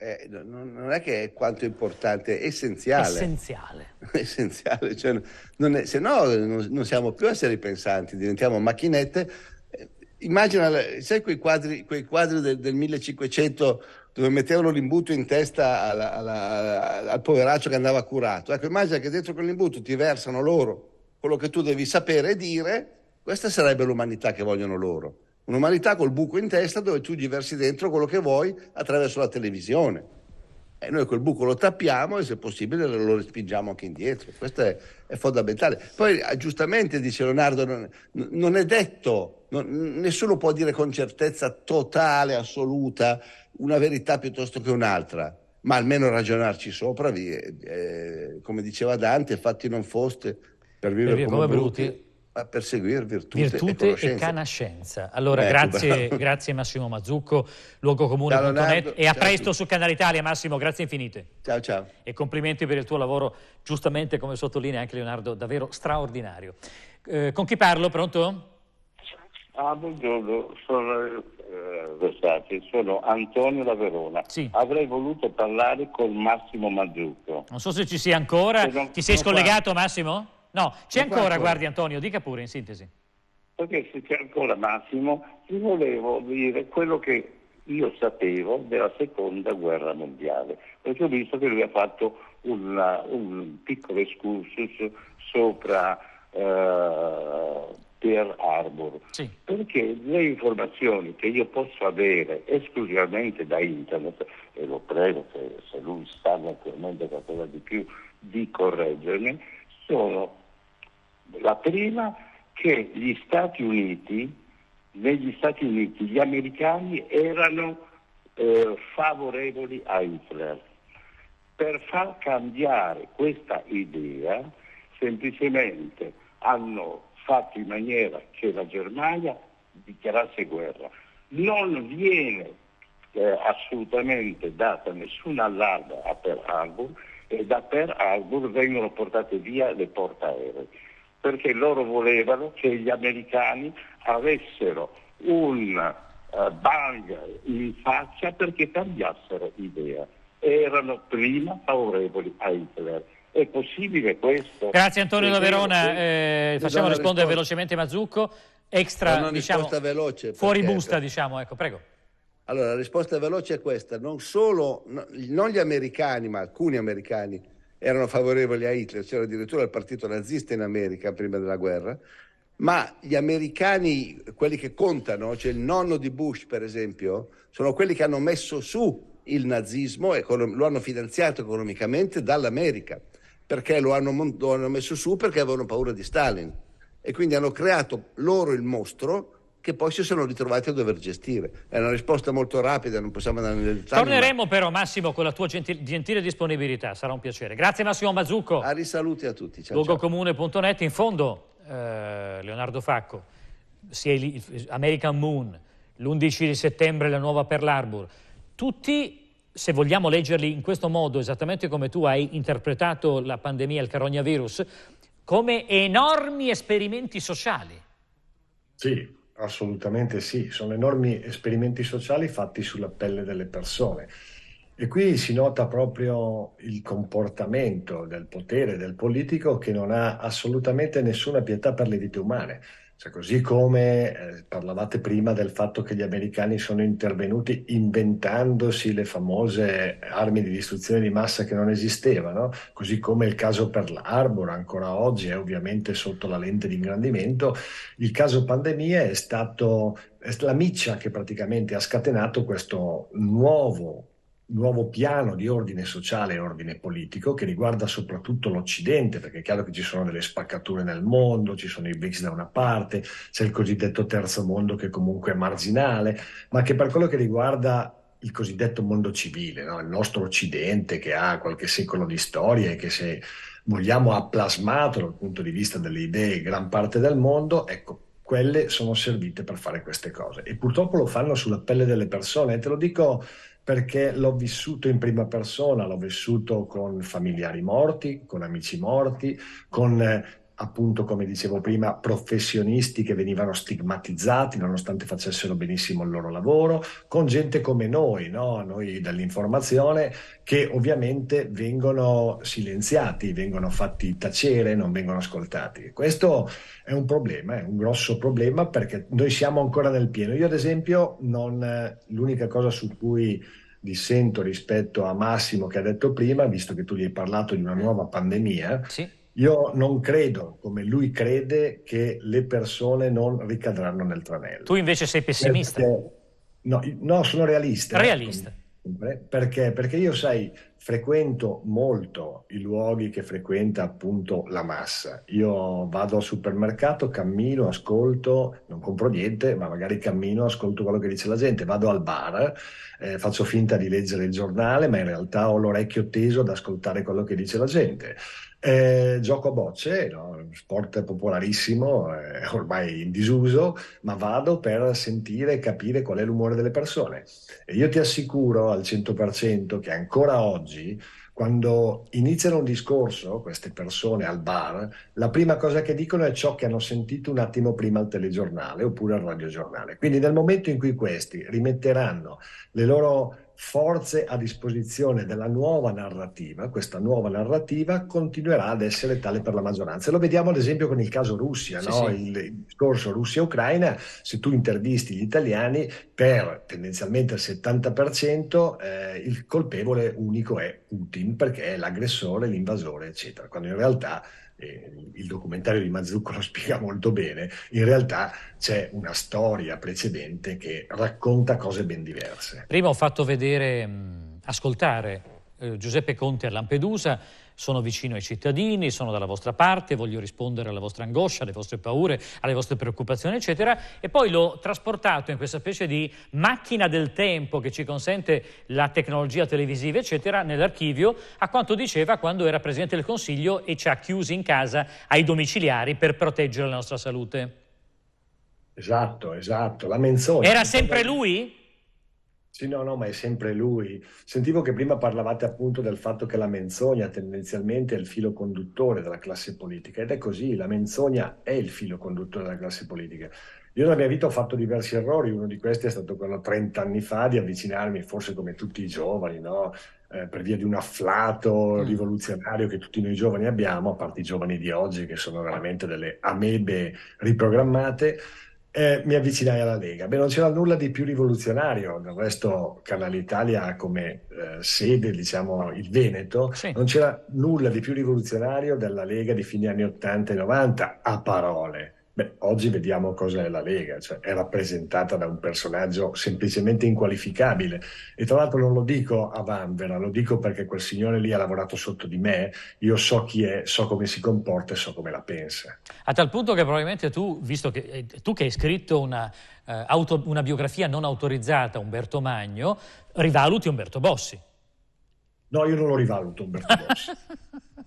eh, non è che è quanto importante, è essenziale. Essenziale. essenziale, cioè, è, se no non, non, siamo più esseri pensanti, diventiamo macchinette. Eh, immagina, sai quei quadri, quei quadri del, del 1500 dove mettevano l'imbuto in testa alla, alla, al poveraccio che andava curato. Ecco, immagina che dentro quell'imbuto ti versano loro quello che tu devi sapere e dire, questa sarebbe l'umanità che vogliono loro. Un'umanità col buco in testa dove tu gli versi dentro quello che vuoi attraverso la televisione. E noi quel buco lo tappiamo e se possibile lo respingiamo anche indietro. Questo è, è fondamentale. Poi eh, giustamente dice Leonardo, non, non è detto, non, nessuno può dire con certezza totale, assoluta, una verità piuttosto che un'altra, ma almeno ragionarci sopra, vi, eh, eh come diceva Dante, fatti non foste per vivere come, come bruti. bruti a perseguire virtute, virtute e, e canascenza. Allora, Beh, ecco, grazie, grazie, Massimo Mazzucco, luogo luogocomune.net e a presto su Canale Italia. Massimo, grazie infinite. Ciao, ciao. E complimenti per il tuo lavoro, giustamente come sottolinea anche Leonardo, davvero straordinario. Eh, con chi parlo? Pronto? Ah, buongiorno, sono, eh, sono Antonio da Verona. Sì. Avrei voluto parlare con Massimo Mazzucco. Non so se ci sia ancora. Ti sei scollegato qua... Massimo? No, c'è ancora, ancora, guardi Antonio, dica pure in sintesi. Perché se c'è ancora Massimo, ti volevo dire quello che io sapevo della seconda guerra mondiale, perché ho visto che lui ha fatto una, un piccolo excursus sopra uh, Pearl Harbor, sì. perché le informazioni che io posso avere esclusivamente da internet, e lo prego che se lui sa naturalmente qualcosa di più di correggermi, sono la prima che gli Stati Uniti, negli Stati Uniti gli americani erano eh, favorevoli a Hitler. Per far cambiare questa idea, semplicemente hanno fatto in maniera che la Germania dichiarasse guerra. Non viene eh, assolutamente data nessuna allarme a Pearl Harbor e da Pearl Harbor vengono portate via le portaerei perché loro volevano che gli americani avessero un uh, eh, bang in faccia perché cambiassero idea. Erano prima favorevoli a Hitler. È possibile questo? Grazie Antonio da Verona, eh, facciamo rispondere risposta. velocemente Mazzucco. Extra, una diciamo, veloce fuori busta, per... diciamo, ecco, prego. Allora, la risposta veloce è questa. Non solo, non gli americani, ma alcuni americani erano favorevoli a Hitler, c'era addirittura il partito nazista in America prima della guerra, ma gli americani, quelli che contano, cioè il nonno di Bush per esempio, sono quelli che hanno messo su il nazismo, lo hanno finanziato economicamente dall'America, perché lo hanno, lo hanno messo su perché avevano paura di Stalin e quindi hanno creato loro il mostro che poi si sono ritrovati a dover gestire. È una risposta molto rapida, non possiamo andare nel dettaglio. Torneremo ma... però Massimo con la tua gentile, gentile, disponibilità, sarà un piacere. Grazie Massimo Mazzucco. A risaluti a tutti. Ciao, Luogocomune.net, in fondo eh, Leonardo Facco, American Moon, l'11 di settembre la nuova Pearl Harbor, tutti se vogliamo leggerli in questo modo, esattamente come tu hai interpretato la pandemia, il coronavirus, come enormi esperimenti sociali. Sì, Assolutamente sì, sono enormi esperimenti sociali fatti sulla pelle delle persone. E qui si nota proprio il comportamento del potere, del politico, che non ha assolutamente nessuna pietà per le vite umane. Cioè, così come eh, parlavate prima del fatto che gli americani sono intervenuti inventandosi le famose armi di distruzione di massa che non esistevano, così come il caso per l'Arbor ancora oggi è ovviamente sotto la lente di ingrandimento, il caso pandemia è stato è la miccia che praticamente ha scatenato questo nuovo nuovo piano di ordine sociale e ordine politico che riguarda soprattutto l'Occidente, perché è chiaro che ci sono delle spaccature nel mondo, ci sono i BRICS da una parte, c'è il cosiddetto terzo mondo che comunque è marginale, ma che per quello che riguarda il cosiddetto mondo civile, no? il nostro Occidente che ha qualche secolo di storia e che se vogliamo ha plasmato dal punto di vista delle idee gran parte del mondo, ecco, quelle sono servite per fare queste cose e purtroppo lo fanno sulla pelle delle persone e te lo dico perché l'ho vissuto in prima persona, l'ho vissuto con familiari morti, con amici morti, con eh, appunto, come dicevo prima, professionisti che venivano stigmatizzati nonostante facessero benissimo il loro lavoro, con gente come noi, no? noi dall'informazione, che ovviamente vengono silenziati, vengono fatti tacere, non vengono ascoltati. Questo è un problema, è un grosso problema perché noi siamo ancora nel pieno. Io ad esempio non, eh, l'unica cosa su cui dissento rispetto a Massimo che ha detto prima, visto che tu gli hai parlato di una nuova pandemia. Sì. Io non credo, come lui crede, che le persone non ricadranno nel tranello. Tu invece sei pessimista. Perché... No, no, sono realista. Realista. Perché? Perché io, sai, frequento molto i luoghi che frequenta appunto la massa. Io vado al supermercato, cammino, ascolto, non compro niente, ma magari cammino, ascolto quello che dice la gente, vado al bar, eh, faccio finta di leggere il giornale, ma in realtà ho l'orecchio teso ad ascoltare quello che dice la gente. Eh, gioco a bocce, no? sport popolarissimo, eh, ormai in disuso, ma vado per sentire e capire qual è l'umore delle persone. E io ti assicuro al 100% che ancora oggi oggi, quando iniziano un discorso queste persone al bar, la prima cosa che dicono è ciò che hanno sentito un attimo prima al telegiornale oppure al radiogiornale. Quindi nel momento in cui questi rimetteranno le loro forze a disposizione della nuova narrativa, questa nuova narrativa continuerà ad essere tale per la maggioranza. Lo vediamo ad esempio con il caso Russia, sì, no? sì. Il, discorso Russia-Ucraina, se tu intervisti gli italiani, per tendenzialmente il 70% eh, il colpevole unico è Putin perché è l'aggressore, l'invasore, eccetera, quando in realtà il documentario di Mazzucco lo spiega molto bene, in realtà c'è una storia precedente che racconta cose ben diverse. Prima ho fatto vedere, ascoltare eh, Giuseppe Conte a Lampedusa, sono vicino ai cittadini, sono dalla vostra parte, voglio rispondere alla vostra angoscia, alle vostre paure, alle vostre preoccupazioni, eccetera, e poi l'ho trasportato in questa specie di macchina del tempo che ci consente la tecnologia televisiva, eccetera, nell'archivio a quanto diceva quando era Presidente del Consiglio e ci ha chiusi in casa ai domiciliari per proteggere la nostra salute. Esatto, esatto, la menzogna. Era sempre lui? Sì, no, no, ma è sempre lui. Sentivo che prima parlavate appunto del fatto che la menzogna tendenzialmente è il filo conduttore della classe politica ed è così, la menzogna è il filo conduttore della classe politica. Io nella mia vita ho fatto diversi errori, uno di questi è stato quello 30 anni fa di avvicinarmi, forse come tutti i giovani, no? eh, per via di un afflato mm. rivoluzionario che tutti noi giovani abbiamo, a parte i giovani di oggi che sono veramente delle amebe riprogrammate eh, mi avvicinai alla Lega. Beh, non c'era nulla di più rivoluzionario, del resto Canale Italia ha come eh, sede, diciamo, il Veneto, sì. non c'era nulla di più rivoluzionario della Lega di fine anni 80 e 90, a parole. Beh, oggi vediamo cosa è la Lega, cioè è rappresentata da un personaggio semplicemente inqualificabile. E tra l'altro non lo dico a Vanvera, lo dico perché quel signore lì ha lavorato sotto di me, io so chi è, so come si comporta e so come la pensa. A tal punto che probabilmente tu, visto che eh, tu che hai scritto una, eh, auto, una biografia non autorizzata a Umberto Magno, rivaluti Umberto Bossi. No, io non lo rivaluto Umberto Bossi.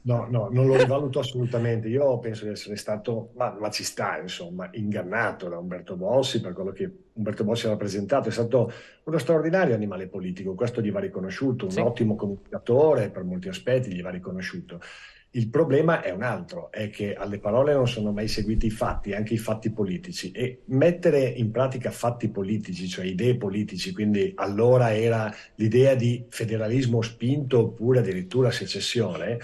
No, no, non lo rivaluto assolutamente. Io penso di essere stato, ma, ma, ci sta, insomma, ingannato da Umberto Bossi per quello che Umberto Bossi ha rappresentato. È stato uno straordinario animale politico, questo gli va riconosciuto, un sì. ottimo comunicatore per molti aspetti, gli va riconosciuto. Il problema è un altro, è che alle parole non sono mai seguiti i fatti, anche i fatti politici. E mettere in pratica fatti politici, cioè idee politici, quindi allora era l'idea di federalismo spinto oppure addirittura secessione,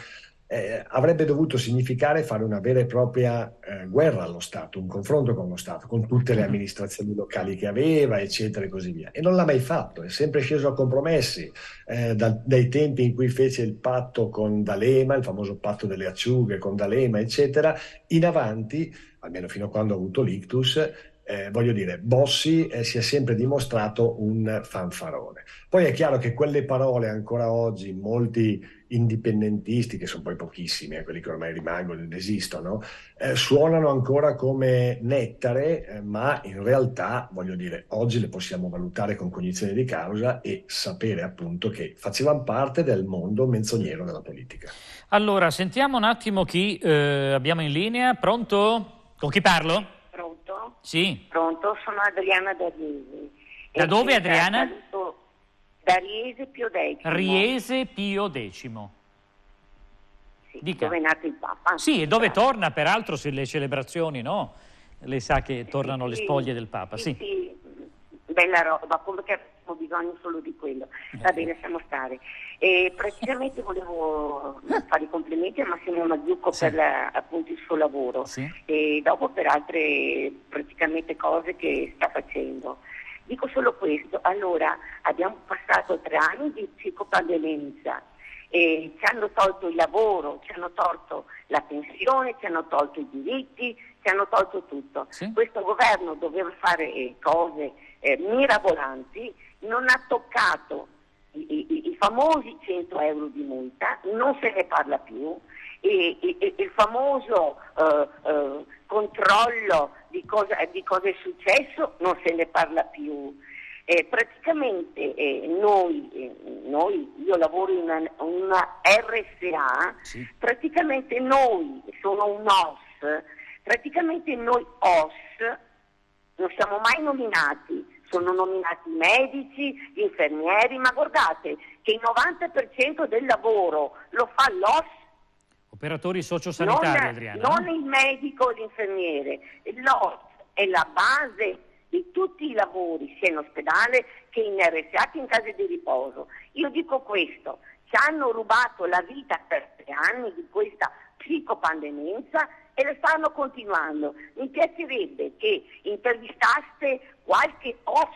eh, avrebbe dovuto significare fare una vera e propria eh, guerra allo Stato, un confronto con lo Stato, con tutte le mm-hmm. amministrazioni locali che aveva, eccetera e così via. E non l'ha mai fatto, è sempre sceso a compromessi, eh, da, dai tempi in cui fece il patto con D'Alema, il famoso patto delle acciughe con D'Alema, eccetera, in avanti, almeno fino a quando ha avuto l'ictus, eh, voglio dire, Bossi eh, si è sempre dimostrato un fanfarone. Poi è chiaro che quelle parole ancora oggi molti indipendentisti, che sono poi pochissimi, eh, quelli che ormai rimangono ed esistono, eh, suonano ancora come nettare, eh, ma in realtà, voglio dire, oggi le possiamo valutare con cognizione di causa e sapere appunto che facevano parte del mondo menzognero della politica. Allora, sentiamo un attimo chi eh, abbiamo in linea. Pronto? Con chi parlo? Pronto? Sì. Pronto, sono Adriana D'Arnisi. Da dove Adriana? Saluto da Riese Pio X. Riese Pio X. Sì, dove è nato il Papa. Sì, e dove torna, peraltro, se le celebrazioni, no? Lei sa che tornano sì, le spoglie del Papa, sì. sì. Bella roba, come che abbiamo bisogno solo di quello. Va eh. bene, lasciamo stare. E praticamente volevo fare i complimenti a Massimo Mazzucco per la, appunto il suo lavoro e dopo per altre praticamente cose che sta facendo. Dico solo questo, allora abbiamo passato tre anni di psicopadelenza, eh, ci hanno tolto il lavoro, ci hanno tolto la pensione, ci hanno tolto i diritti, ci hanno tolto tutto. Sì. Questo governo doveva fare eh, cose eh, mirabolanti, non ha toccato i, i, i, famosi 100 euro di multa, non se ne parla più, e, e, e il famoso eh, eh controllo di cosa, di cosa, è successo non se ne parla più. Eh, praticamente eh, noi, eh, noi, io lavoro in una, una RSA, sì. praticamente noi, sono un OS, praticamente noi OS non siamo mai nominati, sono nominati medici, infermieri, ma guardate che il 90% del lavoro lo fa l'OS Operatori sociosanitari, non, Adriana. Non il medico o l'infermiere, l'OS è la base di tutti i lavori, sia in ospedale che in RSA che in case di riposo. Io dico questo, ci hanno rubato la vita per tre anni di questa psicopandemia e la stanno continuando. Mi piacerebbe che intervistaste qualche OS,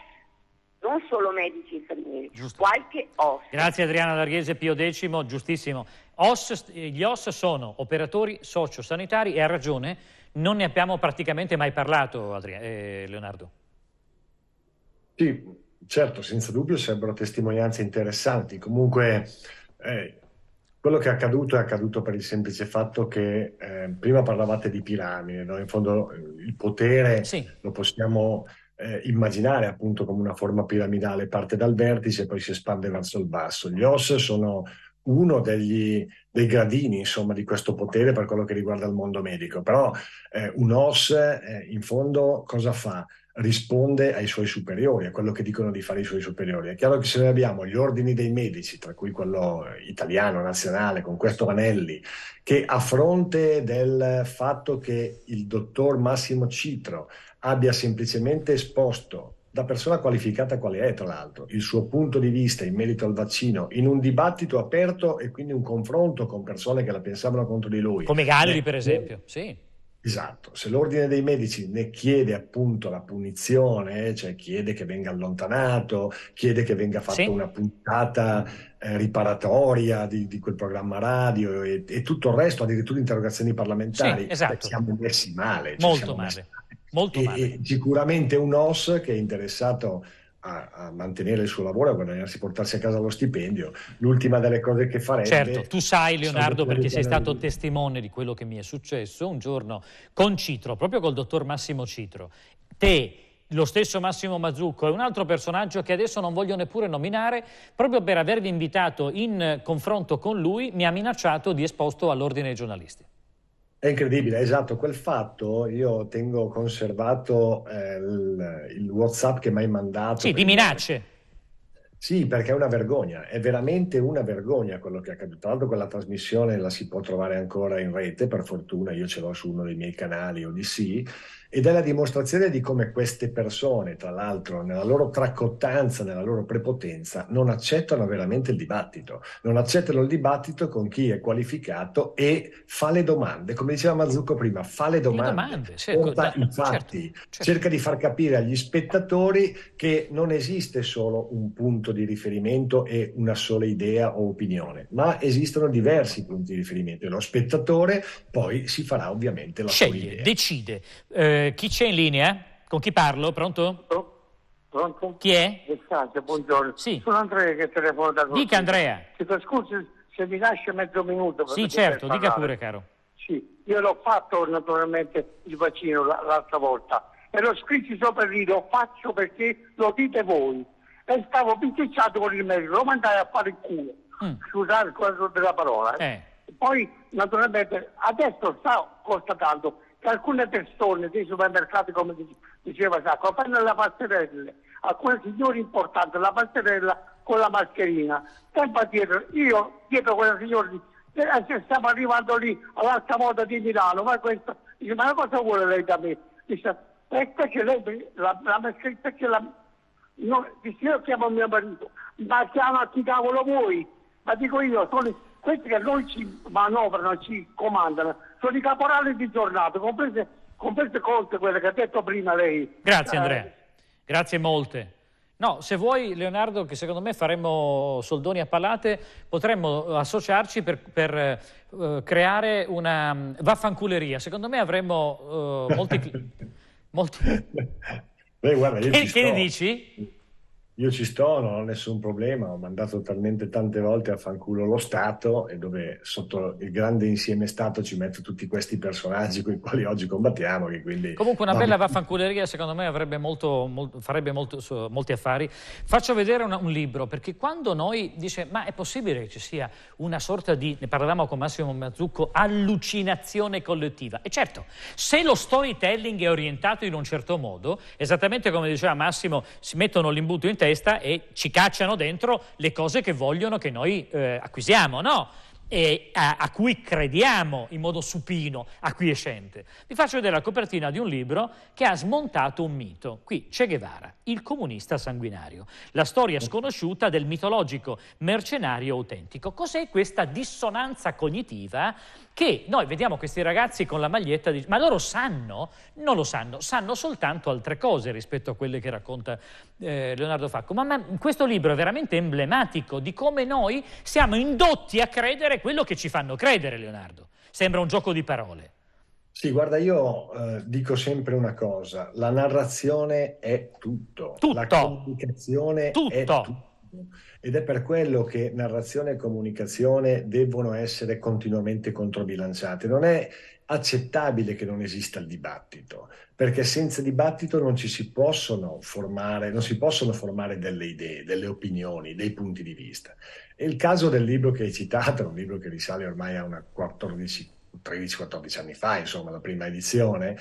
non solo medici e infermieri, Giusto. qualche OS. Grazie Adriana D'Arghese, Pio X, giustissimo. OS, eh, gli OS sono operatori sociosanitari e ha ragione, non ne abbiamo praticamente mai parlato, Adria, eh, Leonardo. Sì, certo, senza dubbio sembrano testimonianze interessanti. Comunque, eh, quello che è accaduto è accaduto per il semplice fatto che eh, prima parlavate di piramide, no? in fondo eh, il potere sì. lo possiamo eh, immaginare appunto come una forma piramidale, parte dal vertice e poi si espande verso il basso. Gli os sono uno degli, dei gradini insomma, di questo potere per quello che riguarda il mondo medico. Però eh, un OS eh, in fondo cosa fa? risponde ai suoi superiori, a quello che dicono di fare i suoi superiori. È chiaro che se noi abbiamo gli ordini dei medici, tra cui quello italiano, nazionale, con questo Vanelli, che a fronte del fatto che il dottor Massimo Citro abbia semplicemente esposto da persona qualificata quale è, tra l'altro, il suo punto di vista in merito al vaccino in un dibattito aperto e quindi un confronto con persone che la pensavano contro di lui. Come Galli, per esempio, sì. Esatto, se l'ordine dei medici ne chiede appunto la punizione, cioè chiede che venga allontanato, chiede che venga fatta sì. una puntata eh, riparatoria di, di, quel programma radio e, e, tutto il resto, addirittura interrogazioni parlamentari, sì, esatto. Cioè siamo messi male. Cioè Molto cioè male. Messi Molto male. sicuramente un OS che è interessato a, a, mantenere il suo lavoro, e a guadagnarsi, portarsi a casa lo stipendio. L'ultima delle cose che farei. Certo, tu sai Leonardo perché sei stato testimone di quello che mi è successo un giorno con Citro, proprio col dottor Massimo Citro. Te lo stesso Massimo Mazzucco e un altro personaggio che adesso non voglio neppure nominare, proprio per avervi invitato in confronto con lui mi ha minacciato di esposto all'ordine dei giornalisti. È incredibile, esatto, quel fatto io tengo conservato eh, il, il, WhatsApp che mi hai mandato. Sì, di minacce. Sì, perché è una vergogna, è veramente una vergogna quello che è accaduto. Tra l'altro quella trasmissione la si può trovare ancora in rete, per fortuna io ce l'ho su uno dei miei canali Odyssey ed è la dimostrazione di come queste persone, tra l'altro, nella loro tracottanza, nella loro prepotenza, non accettano veramente il dibattito, non accettano il dibattito con chi è qualificato e fa le domande, come diceva Mazzucco prima, fa le domande, le domande certo, conta i fatti, certo, certo. cerca di far capire agli spettatori che non esiste solo un punto di riferimento e una sola idea o opinione, ma esistono diversi punti di riferimento e lo spettatore poi si farà ovviamente la Sceglie, sua idea. Decide. Eh eh, chi c'è in linea? Con chi parlo? Pronto? Pronto? Chi è? Estate, buongiorno. Sì. Sono Andrea che telefona da Roma. Dica Andrea. Ti scusi se mi lascia mezzo minuto. Sì, certo, dica pure caro. Sì, io l'ho fatto naturalmente il vaccino l'altra volta e l'ho scritto sopra lì, lo faccio perché lo dite voi. E stavo bisticciato con il medico, lo mandai a fare il culo. Mm. Scusate il della parola. Eh. Eh. Poi naturalmente adesso sto constatando che alcune persone dei supermercati, come diceva Sacco, fanno la passerella, alcuni signori importanti, la passerella con la mascherina. Tempo dietro, io dietro quella signora eh, se stiamo arrivando lì all'altra moda di Milano, ma questo dice, ma cosa vuole lei da me? Dice, perché lei la, la mascherina, perché la, no, dice, io chiamo mio marito, ma chiama chi cavolo vuoi? Ma dico io, sono questi che noi ci manovrano, ci comandano sono i caporali di giornata, comprese, comprese Conte, quelle che ha detto prima lei. Grazie Andrea, eh. grazie molte. No, se vuoi Leonardo, che secondo me faremmo soldoni a palate, potremmo eh, associarci per, per uh, creare una mm, vaffanculeria. Secondo me avremmo uh, molti... molti... Beh, guarda, che, che ne dici? io ci sto, non ho nessun problema, ho mandato talmente tante volte a fanculo lo Stato e dove sotto il grande insieme Stato ci metto tutti questi personaggi con i quali oggi combattiamo. Quindi... Comunque una bella vaffanculeria secondo me molto, molto, farebbe molto, so, molti affari. Faccio vedere una, un libro, perché quando noi dice ma è possibile che ci sia una sorta di, ne parlavamo con Massimo Mazzucco, allucinazione collettiva. E certo, se lo storytelling è orientato in un certo modo, esattamente come diceva Massimo, si mettono l'imbuto in testa e ci cacciano dentro le cose che vogliono che noi eh, acquisiamo, no? A, a, cui crediamo in modo supino, acquiescente. Vi faccio vedere la copertina di un libro che ha smontato un mito. Qui c'è Guevara, il comunista sanguinario, la storia sconosciuta del mitologico mercenario autentico. Cos'è questa dissonanza cognitiva che noi vediamo questi ragazzi con la maglietta, di... ma loro sanno? Non lo sanno, sanno soltanto altre cose rispetto a quelle che racconta eh, Leonardo Facco. Ma, ma questo libro è veramente emblematico di come noi siamo indotti a credere quello che ci fanno credere, Leonardo. Sembra un gioco di parole. Sì, guarda, io eh, dico sempre una cosa, la narrazione è tutto, tutto. la comunicazione tutto. è tutto. Ed è per quello che narrazione e comunicazione devono essere continuamente controbilanciate. Non è accettabile che non esista il dibattito, perché senza dibattito non ci si possono formare, non si possono formare delle idee, delle opinioni, dei punti di vista. E il caso del libro che hai citato, un libro che risale ormai a una 14, 13-14 anni fa, insomma, la prima edizione,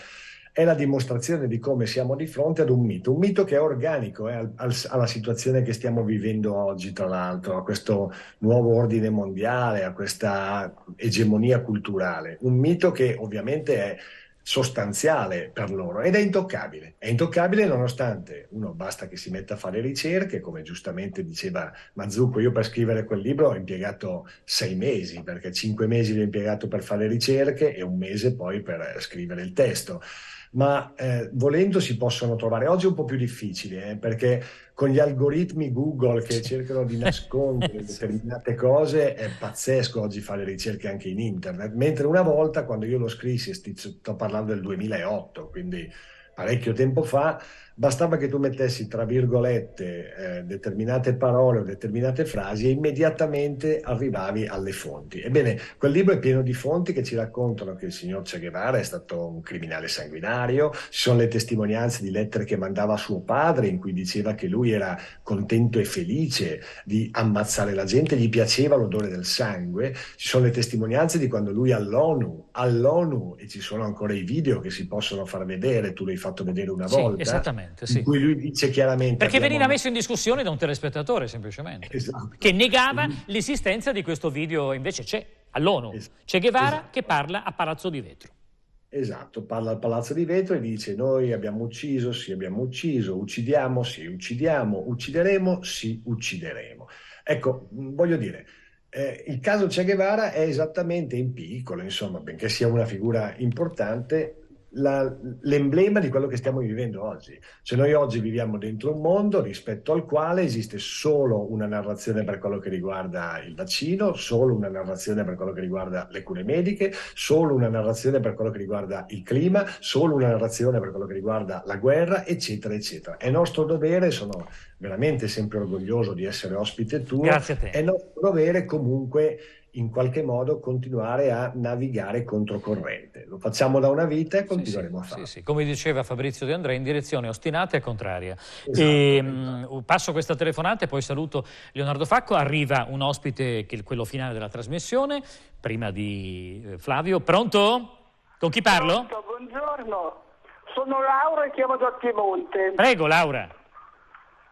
è la dimostrazione di come siamo di fronte ad un mito, un mito che è organico eh, al, al, alla situazione che stiamo vivendo oggi, tra l'altro, a questo nuovo ordine mondiale, a questa egemonia culturale, un mito che ovviamente è sostanziale per loro ed è intoccabile. È intoccabile nonostante uno basta che si metta a fare ricerche, come giustamente diceva Mazzucco, io per scrivere quel libro ho impiegato sei mesi, perché cinque mesi li ho impiegato per fare ricerche e un mese poi per scrivere il testo ma eh, volendo si possono trovare. Oggi è un po' più difficile eh, perché con gli algoritmi Google che cercano di nascondere determinate cose è pazzesco oggi fare ricerche anche in internet, mentre una volta quando io lo scrissi, sto parlando del 2008, quindi parecchio tempo fa, bastava che tu mettessi tra virgolette eh, determinate parole o determinate frasi e immediatamente arrivavi alle fonti. Ebbene, quel libro è pieno di fonti che ci raccontano che il signor Che Guevara è stato un criminale sanguinario, ci sono le testimonianze di lettere che mandava a suo padre in cui diceva che lui era contento e felice di ammazzare la gente, gli piaceva l'odore del sangue, ci sono le testimonianze di quando lui all'ONU, all'ONU e ci sono ancora i video che si possono far vedere, tu l'hai fatto vedere una sì, volta. Esattamente Esattamente, sì. In cui lui dice chiaramente... Perché abbiamo... veniva messo in discussione da un telespettatore, semplicemente, esatto. che negava esatto. l'esistenza di questo video, invece c'è all'ONU. Esatto. C'è Guevara che parla a Palazzo di Vetro. Esatto, parla al Palazzo di Vetro e dice noi abbiamo ucciso, sì abbiamo ucciso, uccidiamo, sì uccidiamo, uccideremo, sì uccideremo. Ecco, voglio dire, eh, il caso Che Guevara è esattamente in piccolo, insomma, benché sia una figura importante, la, l'emblema di quello che stiamo vivendo oggi. Cioè noi oggi viviamo dentro un mondo rispetto al quale esiste solo una narrazione per quello che riguarda il vaccino, solo una narrazione per quello che riguarda le cure mediche, solo una narrazione per quello che riguarda il clima, solo una narrazione per quello che riguarda la guerra, eccetera, eccetera. È nostro dovere, sono veramente sempre orgoglioso di essere ospite tuo, Grazie a te. è nostro dovere comunque in qualche modo continuare a navigare controcorrente. Lo facciamo da una vita e continueremo sì, sì, a farlo. Sì, Come diceva Fabrizio De Andrea, in direzione ostinata e contraria. Esatto, e, ehm, esatto. Mh, passo questa telefonata e poi saluto Leonardo Facco. Arriva un ospite, che è quello finale della trasmissione, prima di eh, Flavio. Pronto? Con chi parlo? Pronto, buongiorno, sono Laura e chiamo da Piemonte. Prego, Laura.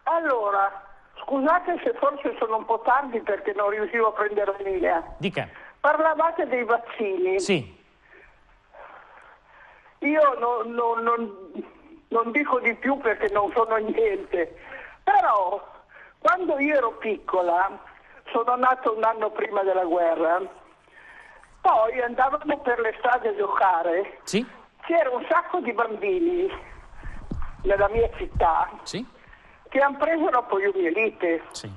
Allora, Scusate se forse sono un po' tardi perché non riuscivo a prendere l'idea. Dica. Parlavate dei vaccini. Sì. Io non, non, non, non dico di più perché non sono niente, però quando io ero piccola, sono nata un anno prima della guerra, poi andavamo per le strade a giocare. Sì. C'era un sacco di bambini nella mia città. Sì che hanno preso la poliomielite. Sì.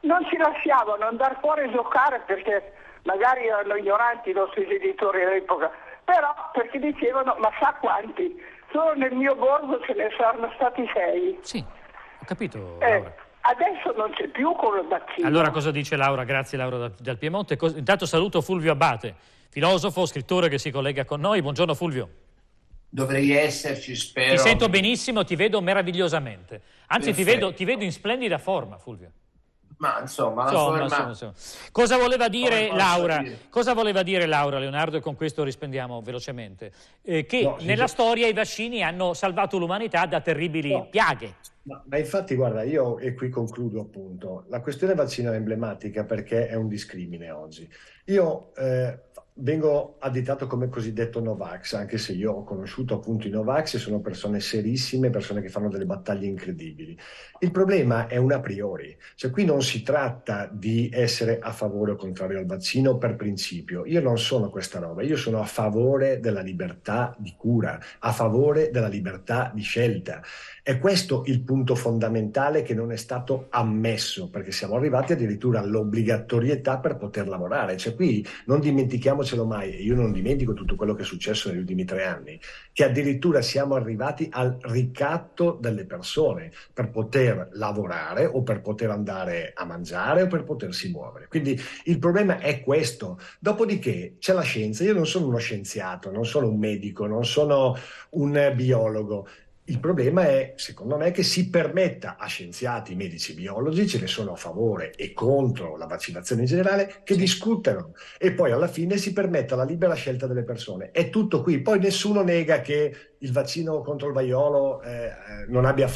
Non ci lasciavano andare fuori a giocare perché magari erano ignoranti i nostri genitori all'epoca, però perché dicevano ma sa quanti, solo nel mio borgo ce ne saranno stati sei. Sì, ho capito. Eh, adesso non c'è più con il vaccino. Allora cosa dice Laura? Grazie Laura dal, Piemonte. intanto saluto Fulvio Abate, filosofo, scrittore che si collega con noi. Buongiorno Fulvio dovrei esserci, spero. Ti sento benissimo, ti vedo meravigliosamente. Anzi, ti vedo, ti vedo, in splendida forma, Fulvio. Ma insomma, insomma, forma... insomma, insomma. Cosa, voleva dire, Laura, dire. cosa voleva dire Laura? Leonardo, e con questo rispondiamo velocemente? Eh, che no, nella sì. storia i vaccini hanno salvato l'umanità da terribili no. piaghe. No, ma infatti, guarda, io e qui concludo appunto. La questione vaccino è emblematica perché è un discrimine oggi. Io eh, vengo additato come cosiddetto Novax, anche se io ho conosciuto appunto i Novax e sono persone serissime, persone che fanno delle battaglie incredibili. Il problema è un a priori, cioè qui non si tratta di essere a favore o contrario al vaccino per principio. Io non sono questa roba, io sono a favore della libertà di cura, a favore della libertà di scelta. È questo il punto fondamentale che non è stato ammesso, perché siamo arrivati addirittura all'obbligatorietà per poter lavorare. Cioè qui non dimentichiamoci dimentichiamocelo mai, io non dimentico tutto quello che è successo negli ultimi tre anni, che addirittura siamo arrivati al ricatto delle persone per poter lavorare o per poter andare a mangiare o per potersi muovere. Quindi il problema è questo. Dopodiché c'è la scienza, io non sono uno scienziato, non sono un medico, non sono un biologo, il problema è, secondo me, che si permetta a scienziati, medici, biologi, ce ne sono a favore e contro la vaccinazione in generale, che sì. discutano e poi alla fine si permetta la libera scelta delle persone. È tutto qui. Poi nessuno nega che il vaccino contro il vaiolo eh, eh non, abbia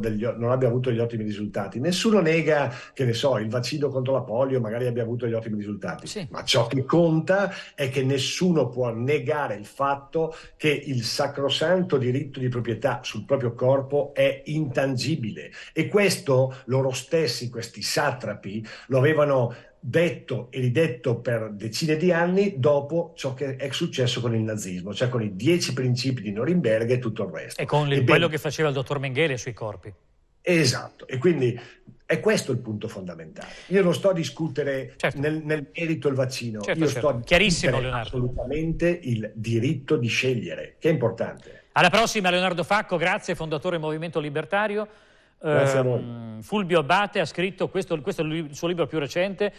degli, non, abbia avuto degli ottimi risultati. Nessuno nega che ne so, il vaccino contro la polio magari abbia avuto degli ottimi risultati, sì. ma ciò che conta è che nessuno può negare il fatto che il sacrosanto diritto di proprietà sul proprio corpo è intangibile e questo loro stessi, questi satrapi, lo avevano detto e ridetto per decine di anni dopo ciò che è successo con il nazismo, cioè con i dieci principi di Norimberga e tutto il resto. E con Ebbene, quello che faceva il dottor Mengele sui corpi. Esatto, e quindi è questo il punto fondamentale. Io non sto a discutere certo. nel, nel, merito il vaccino, certo, io certo. sto a chiarissimo Leonardo. assolutamente il diritto di scegliere, che è importante. Alla prossima Leonardo Facco, grazie fondatore del Movimento Libertario. Grazie a voi. Ehm, Fulvio Abate ha scritto questo, questo è il suo libro più recente,